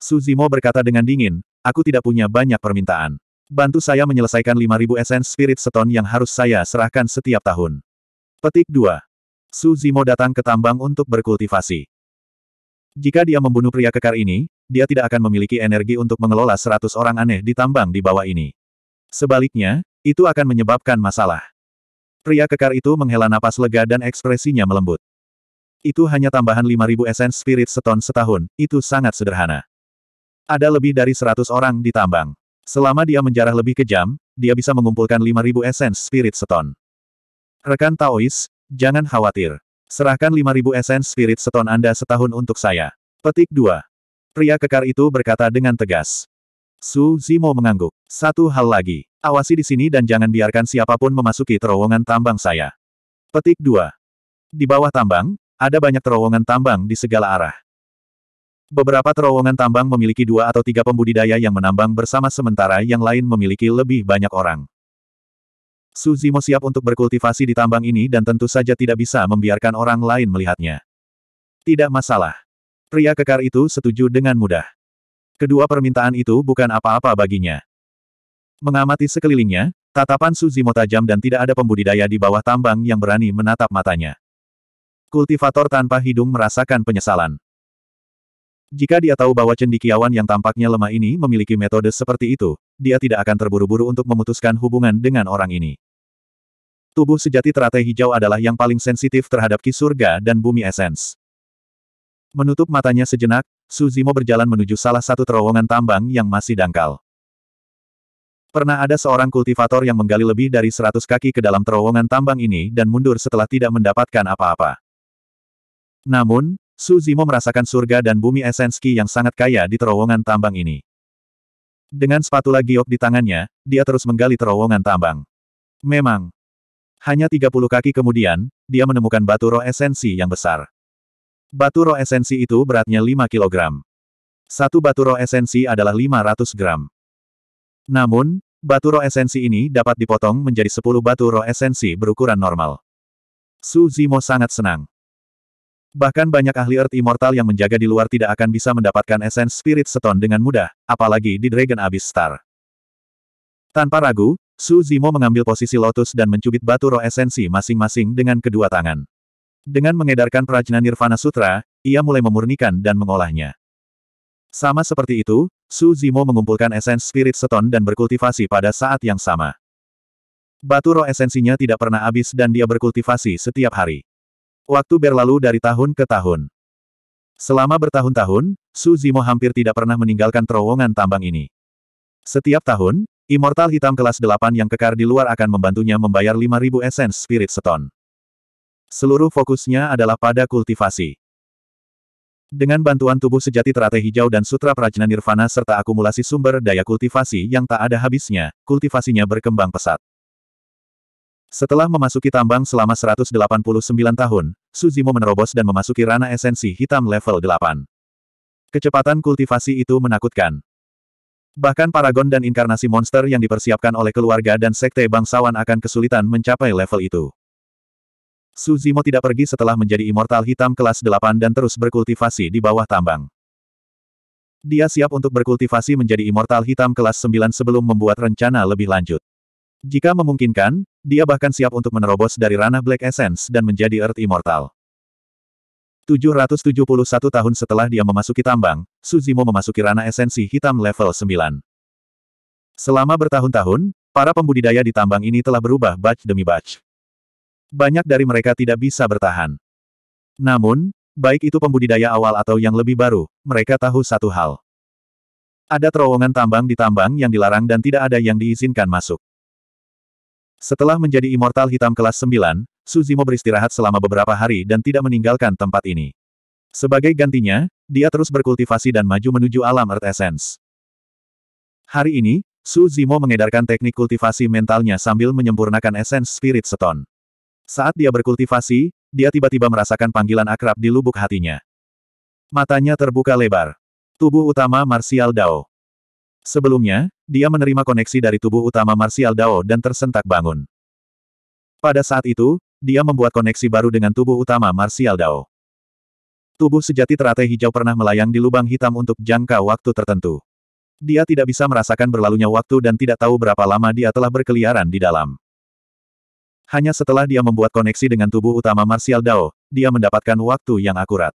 A: Suzimo berkata dengan dingin, aku tidak punya banyak permintaan. Bantu saya menyelesaikan 5000 esens Spirit Stone yang harus saya serahkan setiap tahun. Petik 2. Su Zimo datang ke tambang untuk berkultivasi. Jika dia membunuh pria kekar ini, dia tidak akan memiliki energi untuk mengelola seratus orang aneh di tambang di bawah ini. Sebaliknya, itu akan menyebabkan masalah. Pria kekar itu menghela napas lega dan ekspresinya melembut. Itu hanya tambahan 5000 esens spirit seton setahun, itu sangat sederhana. Ada lebih dari 100 orang di tambang. Selama dia menjarah lebih kejam, dia bisa mengumpulkan 5000 esens spirit seton. Rekan Taois, Jangan khawatir. Serahkan 5000 esens spirit stone Anda setahun untuk saya. Petik 2. Pria kekar itu berkata dengan tegas. Su Zimo mengangguk. Satu hal lagi. Awasi di sini dan jangan biarkan siapapun memasuki terowongan tambang saya. Petik 2. Di bawah tambang, ada banyak terowongan tambang di segala arah. Beberapa terowongan tambang memiliki dua atau tiga pembudidaya yang menambang bersama sementara yang lain memiliki lebih banyak orang. Suzimo siap untuk berkultivasi di tambang ini dan tentu saja tidak bisa membiarkan orang lain melihatnya. Tidak masalah. Pria kekar itu setuju dengan mudah. Kedua permintaan itu bukan apa-apa baginya. Mengamati sekelilingnya, tatapan Suzimo tajam dan tidak ada pembudidaya di bawah tambang yang berani menatap matanya. Kultivator tanpa hidung merasakan penyesalan. Jika dia tahu bahwa cendikiawan yang tampaknya lemah ini memiliki metode seperti itu, dia tidak akan terburu-buru untuk memutuskan hubungan dengan orang ini. Tubuh sejati teratai hijau adalah yang paling sensitif terhadap ki surga dan bumi esens. Menutup matanya sejenak, Suzimo berjalan menuju salah satu terowongan tambang yang masih dangkal. Pernah ada seorang kultivator yang menggali lebih dari 100 kaki ke dalam terowongan tambang ini dan mundur setelah tidak mendapatkan apa-apa. Namun, Suzimo merasakan surga dan bumi esenski yang sangat kaya di terowongan tambang ini. Dengan spatula giok di tangannya, dia terus menggali terowongan tambang. Memang, hanya 30 kaki kemudian, dia menemukan batu roh esensi yang besar. Batu roh esensi itu beratnya 5 kg. Satu batu roh esensi adalah 500 gram. Namun, batu roh esensi ini dapat dipotong menjadi 10 batu roh esensi berukuran normal. Su Zimo sangat senang. Bahkan banyak ahli Earth Immortal yang menjaga di luar tidak akan bisa mendapatkan esens Spirit Stone dengan mudah, apalagi di Dragon Abyss Star. Tanpa ragu, Su Zimo mengambil posisi lotus dan mencubit batu roh esensi masing-masing dengan kedua tangan. Dengan mengedarkan Prajna Nirvana Sutra, ia mulai memurnikan dan mengolahnya. Sama seperti itu, Su Zimo mengumpulkan esens spirit seton dan berkultivasi pada saat yang sama. Batu roh esensinya tidak pernah habis dan dia berkultivasi setiap hari. Waktu berlalu dari tahun ke tahun. Selama bertahun-tahun, Su Zimo hampir tidak pernah meninggalkan terowongan tambang ini. Setiap tahun, Immortal hitam kelas 8 yang kekar di luar akan membantunya membayar 5000 essence spirit stone. Seluruh fokusnya adalah pada kultivasi. Dengan bantuan tubuh sejati teratai hijau dan sutra prajna nirvana serta akumulasi sumber daya kultivasi yang tak ada habisnya, kultivasinya berkembang pesat. Setelah memasuki tambang selama 189 tahun, Suzimo menerobos dan memasuki ranah esensi hitam level 8. Kecepatan kultivasi itu menakutkan. Bahkan paragon dan inkarnasi monster yang dipersiapkan oleh keluarga dan sekte bangsawan akan kesulitan mencapai level itu. Suzimo tidak pergi setelah menjadi immortal hitam kelas 8 dan terus berkultivasi di bawah tambang. Dia siap untuk berkultivasi menjadi immortal hitam kelas 9 sebelum membuat rencana lebih lanjut. Jika memungkinkan, dia bahkan siap untuk menerobos dari ranah Black Essence dan menjadi Earth Immortal. 771 tahun setelah dia memasuki tambang, Suzimo memasuki ranah esensi hitam level 9. Selama bertahun-tahun, para pembudidaya di tambang ini telah berubah batch demi batch. Banyak dari mereka tidak bisa bertahan. Namun, baik itu pembudidaya awal atau yang lebih baru, mereka tahu satu hal. Ada terowongan tambang di tambang yang dilarang dan tidak ada yang diizinkan masuk. Setelah menjadi immortal hitam kelas 9, Suzimo beristirahat selama beberapa hari dan tidak meninggalkan tempat ini. Sebagai gantinya, dia terus berkultivasi dan maju menuju alam Earth Essence. Hari ini, Su Zimo mengedarkan teknik kultivasi mentalnya sambil menyempurnakan Essence spirit Stone. Saat dia berkultivasi, dia tiba-tiba merasakan panggilan akrab di lubuk hatinya. Matanya terbuka lebar. Tubuh utama Martial Dao. Sebelumnya, dia menerima koneksi dari tubuh utama Martial Dao dan tersentak bangun. Pada saat itu, dia membuat koneksi baru dengan tubuh utama Martial Dao. Tubuh sejati teratai hijau pernah melayang di lubang hitam untuk jangka waktu tertentu. Dia tidak bisa merasakan berlalunya waktu dan tidak tahu berapa lama dia telah berkeliaran di dalam. Hanya setelah dia membuat koneksi dengan tubuh utama Martial Dao, dia mendapatkan waktu yang akurat.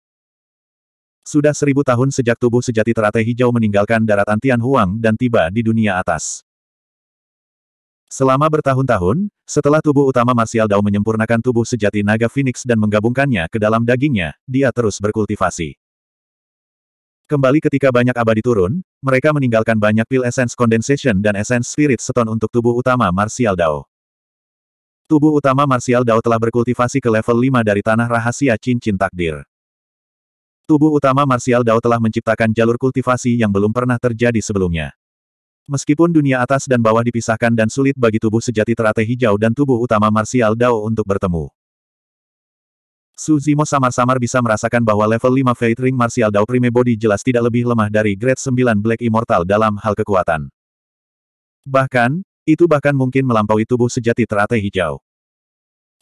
A: Sudah seribu tahun sejak tubuh sejati teratai hijau meninggalkan darat Tian Huang dan tiba di dunia atas. Selama bertahun-tahun, setelah tubuh utama Martial Dao menyempurnakan tubuh sejati naga Phoenix dan menggabungkannya ke dalam dagingnya, dia terus berkultivasi. Kembali ketika banyak abadi turun, mereka meninggalkan banyak pil Essence Condensation dan Essence Spirit Stone untuk tubuh utama Martial Dao. Tubuh utama Martial Dao telah berkultivasi ke level 5 dari Tanah Rahasia Cincin Takdir. Tubuh utama Martial Dao telah menciptakan jalur kultivasi yang belum pernah terjadi sebelumnya. Meskipun dunia atas dan bawah dipisahkan dan sulit bagi tubuh sejati terate hijau dan tubuh utama Martial Dao untuk bertemu. Su Zimo samar-samar bisa merasakan bahwa level 5 Fate Ring Martial Dao Prime Body jelas tidak lebih lemah dari Grade 9 Black Immortal dalam hal kekuatan. Bahkan, itu bahkan mungkin melampaui tubuh sejati terate hijau.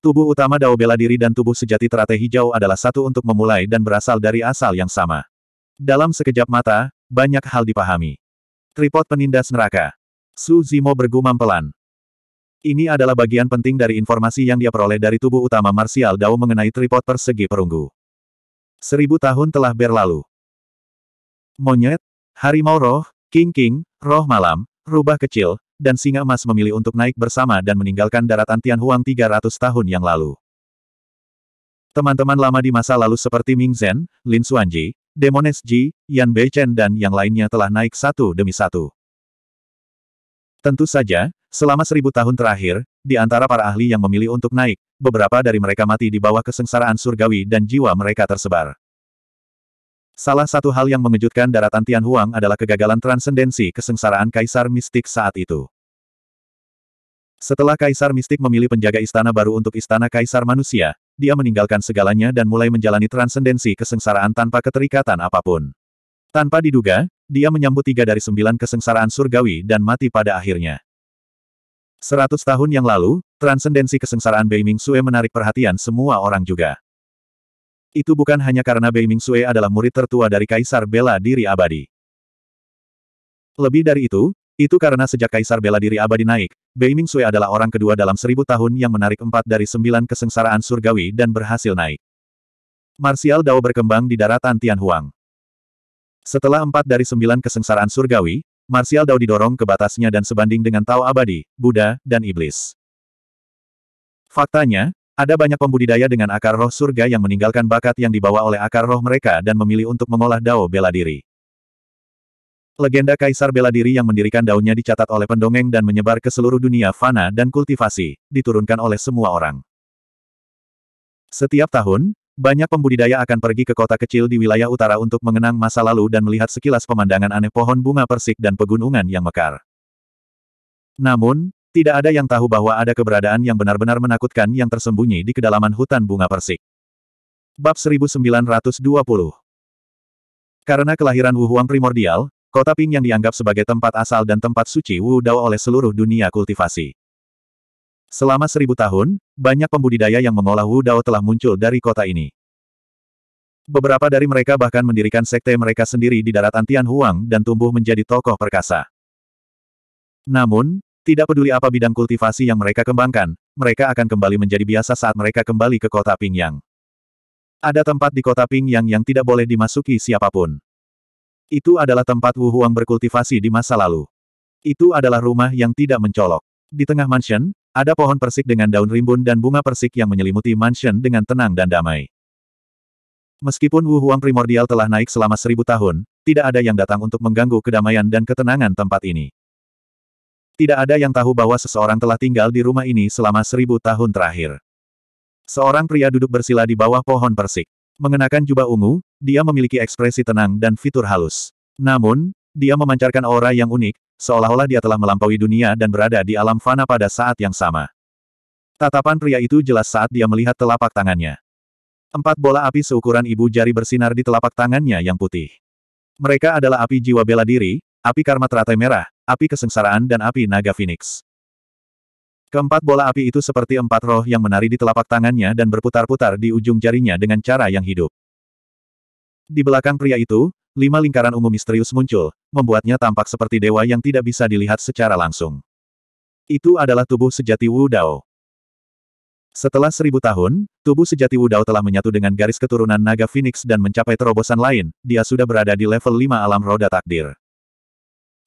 A: Tubuh utama Dao bela diri dan tubuh sejati terate hijau adalah satu untuk memulai dan berasal dari asal yang sama. Dalam sekejap mata, banyak hal dipahami. Tripod penindas neraka. Su Zimo bergumam pelan. Ini adalah bagian penting dari informasi yang dia peroleh dari tubuh utama Martial Dao mengenai tripod persegi perunggu. Seribu tahun telah berlalu. Monyet, harimau roh, king king, roh malam, rubah kecil, dan singa emas memilih untuk naik bersama dan meninggalkan daratan Tianhuang 300 tahun yang lalu. Teman-teman lama di masa lalu seperti Ming Zhen, Lin Xuanji, Demones Ji, Yan Beichen dan yang lainnya telah naik satu demi satu. Tentu saja, selama seribu tahun terakhir, di antara para ahli yang memilih untuk naik, beberapa dari mereka mati di bawah kesengsaraan surgawi dan jiwa mereka tersebar. Salah satu hal yang mengejutkan daratan Tian Huang adalah kegagalan transendensi kesengsaraan Kaisar Mistik saat itu. Setelah Kaisar Mistik memilih penjaga istana baru untuk istana Kaisar Manusia, dia meninggalkan segalanya dan mulai menjalani transendensi kesengsaraan tanpa keterikatan apapun. Tanpa diduga, dia menyambut tiga dari sembilan kesengsaraan surgawi dan mati pada akhirnya. Seratus tahun yang lalu, transendensi kesengsaraan Bei Sue menarik perhatian semua orang juga. Itu bukan hanya karena Bei Sue adalah murid tertua dari Kaisar Bela Diri Abadi. Lebih dari itu, itu karena sejak Kaisar bela diri abadi naik, Beiming Sui adalah orang kedua dalam seribu tahun yang menarik empat dari sembilan kesengsaraan surgawi dan berhasil naik. Martial Dao berkembang di daratan Tianhuang. Setelah empat dari sembilan kesengsaraan surgawi, Martial Dao didorong ke batasnya dan sebanding dengan Tao Abadi, Buddha, dan Iblis. Faktanya, ada banyak pembudidaya dengan akar roh surga yang meninggalkan bakat yang dibawa oleh akar roh mereka dan memilih untuk mengolah Dao bela diri. Legenda Kaisar Bela Diri yang mendirikan daunnya dicatat oleh pendongeng dan menyebar ke seluruh dunia fana dan kultivasi, diturunkan oleh semua orang. Setiap tahun, banyak pembudidaya akan pergi ke kota kecil di wilayah utara untuk mengenang masa lalu dan melihat sekilas pemandangan aneh pohon bunga persik dan pegunungan yang mekar. Namun, tidak ada yang tahu bahwa ada keberadaan yang benar-benar menakutkan yang tersembunyi di kedalaman hutan bunga persik. Bab 1920 Karena kelahiran Wu Huang primordial, Kota Ping yang dianggap sebagai tempat asal dan tempat suci Wu Dao oleh seluruh dunia kultivasi. Selama seribu tahun, banyak pembudidaya yang mengolah Wu Dao telah muncul dari kota ini. Beberapa dari mereka bahkan mendirikan sekte mereka sendiri di daratan Huang dan tumbuh menjadi tokoh perkasa. Namun, tidak peduli apa bidang kultivasi yang mereka kembangkan, mereka akan kembali menjadi biasa saat mereka kembali ke kota Pingyang. Ada tempat di kota Pingyang yang tidak boleh dimasuki siapapun. Itu adalah tempat Wu Huang berkultivasi di masa lalu. Itu adalah rumah yang tidak mencolok. Di tengah mansion, ada pohon persik dengan daun rimbun dan bunga persik yang menyelimuti mansion dengan tenang dan damai. Meskipun Wu Huang primordial telah naik selama seribu tahun, tidak ada yang datang untuk mengganggu kedamaian dan ketenangan tempat ini. Tidak ada yang tahu bahwa seseorang telah tinggal di rumah ini selama seribu tahun terakhir. Seorang pria duduk bersila di bawah pohon persik. Mengenakan jubah ungu, dia memiliki ekspresi tenang dan fitur halus. Namun, dia memancarkan aura yang unik, seolah-olah dia telah melampaui dunia dan berada di alam fana pada saat yang sama. Tatapan pria itu jelas saat dia melihat telapak tangannya. Empat bola api seukuran ibu jari bersinar di telapak tangannya yang putih. Mereka adalah api jiwa bela diri, api karma teratai merah, api kesengsaraan dan api naga phoenix. Keempat bola api itu seperti empat roh yang menari di telapak tangannya dan berputar-putar di ujung jarinya dengan cara yang hidup. Di belakang pria itu, lima lingkaran ungu misterius muncul, membuatnya tampak seperti dewa yang tidak bisa dilihat secara langsung. Itu adalah tubuh sejati Wu Dao. Setelah seribu tahun, tubuh sejati Wu Dao telah menyatu dengan garis keturunan naga Phoenix dan mencapai terobosan lain, dia sudah berada di level 5 alam roda takdir.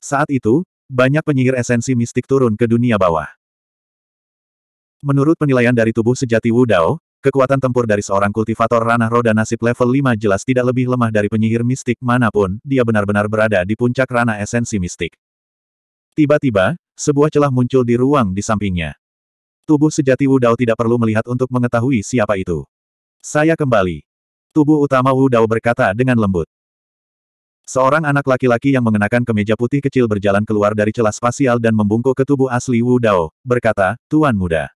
A: Saat itu, banyak penyihir esensi mistik turun ke dunia bawah. Menurut penilaian dari tubuh sejati Wu Dao, kekuatan tempur dari seorang kultivator ranah roda nasib level 5 jelas tidak lebih lemah dari penyihir mistik manapun, dia benar-benar berada di puncak ranah esensi mistik. Tiba-tiba, sebuah celah muncul di ruang di sampingnya. Tubuh sejati Wu Dao tidak perlu melihat untuk mengetahui siapa itu. Saya kembali. Tubuh utama Wu Dao berkata dengan lembut. Seorang anak laki-laki yang mengenakan kemeja putih kecil berjalan keluar dari celah spasial dan membungkuk ke tubuh asli Wu Dao, berkata, Tuan Muda.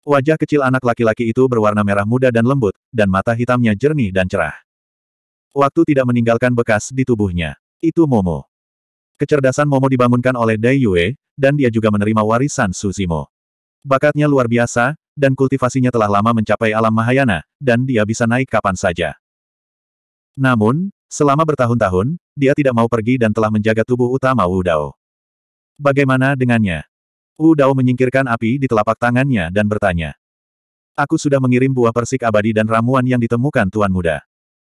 A: Wajah kecil anak laki-laki itu berwarna merah muda dan lembut, dan mata hitamnya jernih dan cerah. Waktu tidak meninggalkan bekas di tubuhnya. Itu Momo. Kecerdasan Momo dibangunkan oleh Dai Yue, dan dia juga menerima warisan Suzimo. Bakatnya luar biasa, dan kultivasinya telah lama mencapai alam Mahayana, dan dia bisa naik kapan saja. Namun, selama bertahun-tahun, dia tidak mau pergi dan telah menjaga tubuh utama Wudao. Bagaimana dengannya? Wu Dao menyingkirkan api di telapak tangannya dan bertanya. Aku sudah mengirim buah persik abadi dan ramuan yang ditemukan Tuan Muda.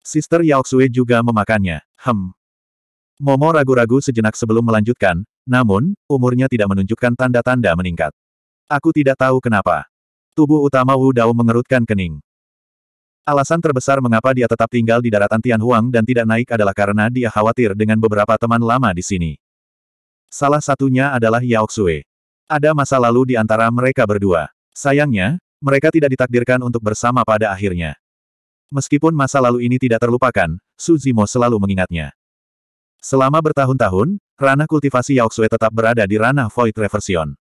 A: Sister Yao Xue juga memakannya. Hem. Momo ragu-ragu sejenak sebelum melanjutkan, namun, umurnya tidak menunjukkan tanda-tanda meningkat. Aku tidak tahu kenapa. Tubuh utama Wu Dao mengerutkan kening. Alasan terbesar mengapa dia tetap tinggal di daratan Tianhuang dan tidak naik adalah karena dia khawatir dengan beberapa teman lama di sini. Salah satunya adalah Yao Xue. Ada masa lalu di antara mereka berdua. Sayangnya, mereka tidak ditakdirkan untuk bersama pada akhirnya. Meskipun masa lalu ini tidak terlupakan, Suzimo selalu mengingatnya. Selama bertahun-tahun, ranah kultivasi Yaoxue tetap berada di ranah Void Reversion.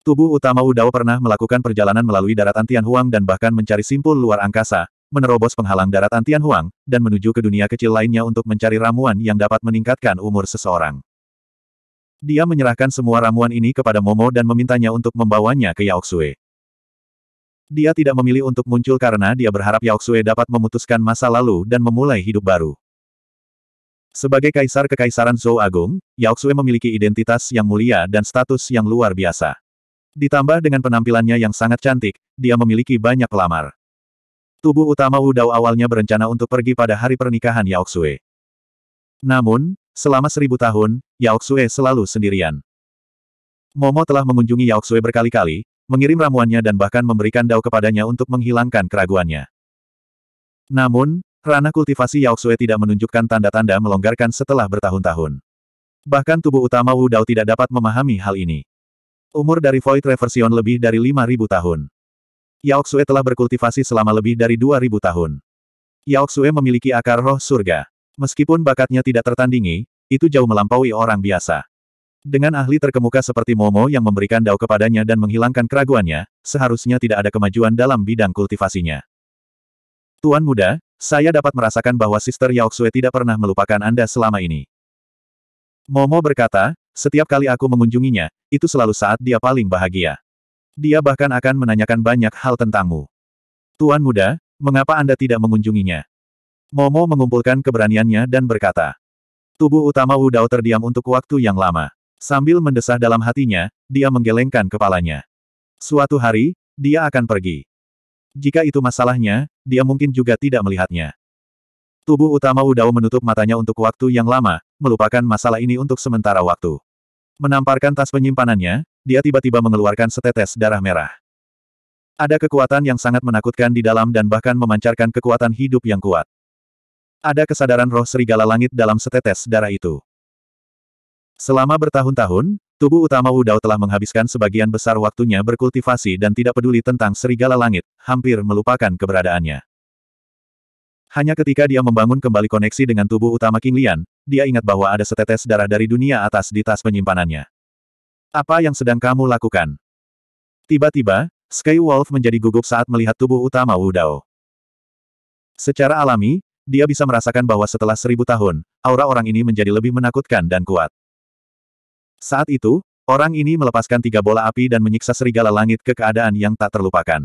A: Tubuh utama Udao pernah melakukan perjalanan melalui daratan Tianhuang dan bahkan mencari simpul luar angkasa, menerobos penghalang daratan Tianhuang, dan menuju ke dunia kecil lainnya untuk mencari ramuan yang dapat meningkatkan umur seseorang. Dia menyerahkan semua ramuan ini kepada Momo dan memintanya untuk membawanya ke Yaoxue. Dia tidak memilih untuk muncul karena dia berharap Yaoxue dapat memutuskan masa lalu dan memulai hidup baru. Sebagai kaisar kekaisaran Zhou Agung, Yaoxue memiliki identitas yang mulia dan status yang luar biasa. Ditambah dengan penampilannya yang sangat cantik, dia memiliki banyak pelamar. Tubuh utama Wu Dao awalnya berencana untuk pergi pada hari pernikahan Yaoxue. Namun, Selama seribu tahun, Xue selalu sendirian. Momo telah mengunjungi Xue berkali-kali, mengirim ramuannya dan bahkan memberikan dao kepadanya untuk menghilangkan keraguannya. Namun, ranah kultivasi Xue tidak menunjukkan tanda-tanda melonggarkan setelah bertahun-tahun. Bahkan tubuh utama Wu Dao tidak dapat memahami hal ini. Umur dari Void Reversion lebih dari 5.000 tahun. Xue telah berkultivasi selama lebih dari 2.000 tahun. Xue memiliki akar roh surga. Meskipun bakatnya tidak tertandingi, itu jauh melampaui orang biasa. Dengan ahli terkemuka seperti Momo yang memberikan dao kepadanya dan menghilangkan keraguannya, seharusnya tidak ada kemajuan dalam bidang kultivasinya. Tuan muda, saya dapat merasakan bahwa Sister Yaoxue tidak pernah melupakan Anda selama ini. Momo berkata, setiap kali aku mengunjunginya, itu selalu saat dia paling bahagia. Dia bahkan akan menanyakan banyak hal tentangmu. Tuan muda, mengapa Anda tidak mengunjunginya? Momo mengumpulkan keberaniannya dan berkata. Tubuh utama Wu Dao terdiam untuk waktu yang lama. Sambil mendesah dalam hatinya, dia menggelengkan kepalanya. Suatu hari, dia akan pergi. Jika itu masalahnya, dia mungkin juga tidak melihatnya. Tubuh utama Udao menutup matanya untuk waktu yang lama, melupakan masalah ini untuk sementara waktu. Menamparkan tas penyimpanannya, dia tiba-tiba mengeluarkan setetes darah merah. Ada kekuatan yang sangat menakutkan di dalam dan bahkan memancarkan kekuatan hidup yang kuat. Ada kesadaran roh serigala langit dalam setetes darah itu. Selama bertahun-tahun, tubuh utama Dao telah menghabiskan sebagian besar waktunya berkultivasi dan tidak peduli tentang serigala langit, hampir melupakan keberadaannya. Hanya ketika dia membangun kembali koneksi dengan tubuh utama King Lian, dia ingat bahwa ada setetes darah dari dunia atas di tas penyimpanannya. Apa yang sedang kamu lakukan? Tiba-tiba, Sky Wolf menjadi gugup saat melihat tubuh utama Wudao. Secara alami, dia bisa merasakan bahwa setelah seribu tahun, aura orang ini menjadi lebih menakutkan dan kuat. Saat itu, orang ini melepaskan tiga bola api dan menyiksa serigala langit ke keadaan yang tak terlupakan.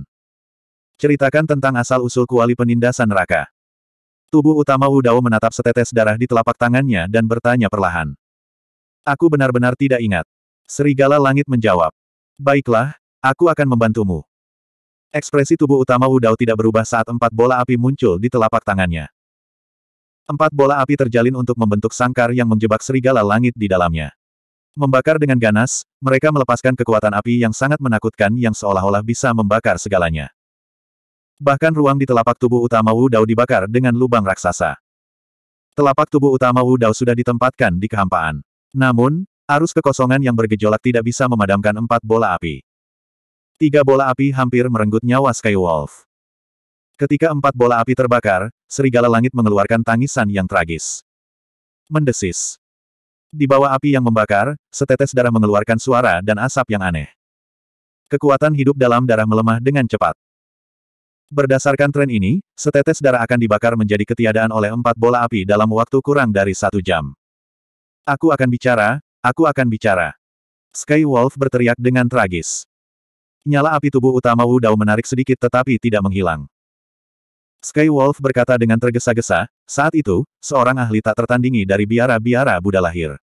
A: Ceritakan tentang asal-usul kuali penindasan neraka. Tubuh utama Wudao menatap setetes darah di telapak tangannya dan bertanya perlahan. Aku benar-benar tidak ingat. Serigala langit menjawab. Baiklah, aku akan membantumu. Ekspresi tubuh utama Wudao tidak berubah saat empat bola api muncul di telapak tangannya. Empat bola api terjalin untuk membentuk sangkar yang menjebak serigala langit di dalamnya. Membakar dengan ganas, mereka melepaskan kekuatan api yang sangat menakutkan yang seolah-olah bisa membakar segalanya. Bahkan ruang di telapak tubuh utama Wu Dao dibakar dengan lubang raksasa. Telapak tubuh utama Wu Dao sudah ditempatkan di kehampaan. Namun, arus kekosongan yang bergejolak tidak bisa memadamkan empat bola api. Tiga bola api hampir merenggut nyawa Skywolf. Ketika empat bola api terbakar, serigala langit mengeluarkan tangisan yang tragis. Mendesis. Di bawah api yang membakar, setetes darah mengeluarkan suara dan asap yang aneh. Kekuatan hidup dalam darah melemah dengan cepat. Berdasarkan tren ini, setetes darah akan dibakar menjadi ketiadaan oleh empat bola api dalam waktu kurang dari satu jam. Aku akan bicara, aku akan bicara. Sky Wolf berteriak dengan tragis. Nyala api tubuh utama Wu Dao menarik sedikit tetapi tidak menghilang. Skywolf berkata dengan tergesa-gesa, saat itu, seorang ahli tak tertandingi dari biara-biara Buddha lahir.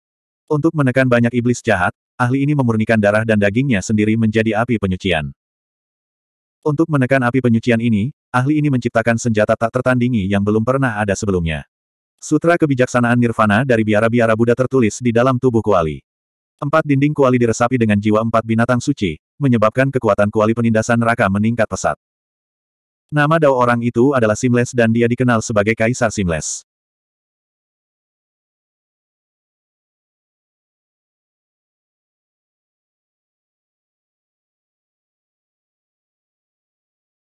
A: Untuk menekan banyak iblis jahat, ahli ini memurnikan darah dan dagingnya sendiri menjadi api penyucian. Untuk menekan api penyucian ini, ahli ini menciptakan senjata tak tertandingi yang belum pernah ada sebelumnya. Sutra kebijaksanaan nirvana dari biara-biara Buddha tertulis di dalam tubuh kuali. Empat dinding kuali diresapi dengan jiwa empat binatang suci, menyebabkan kekuatan kuali penindasan neraka meningkat pesat. Nama Dao orang itu adalah Simles dan dia dikenal sebagai Kaisar Simles.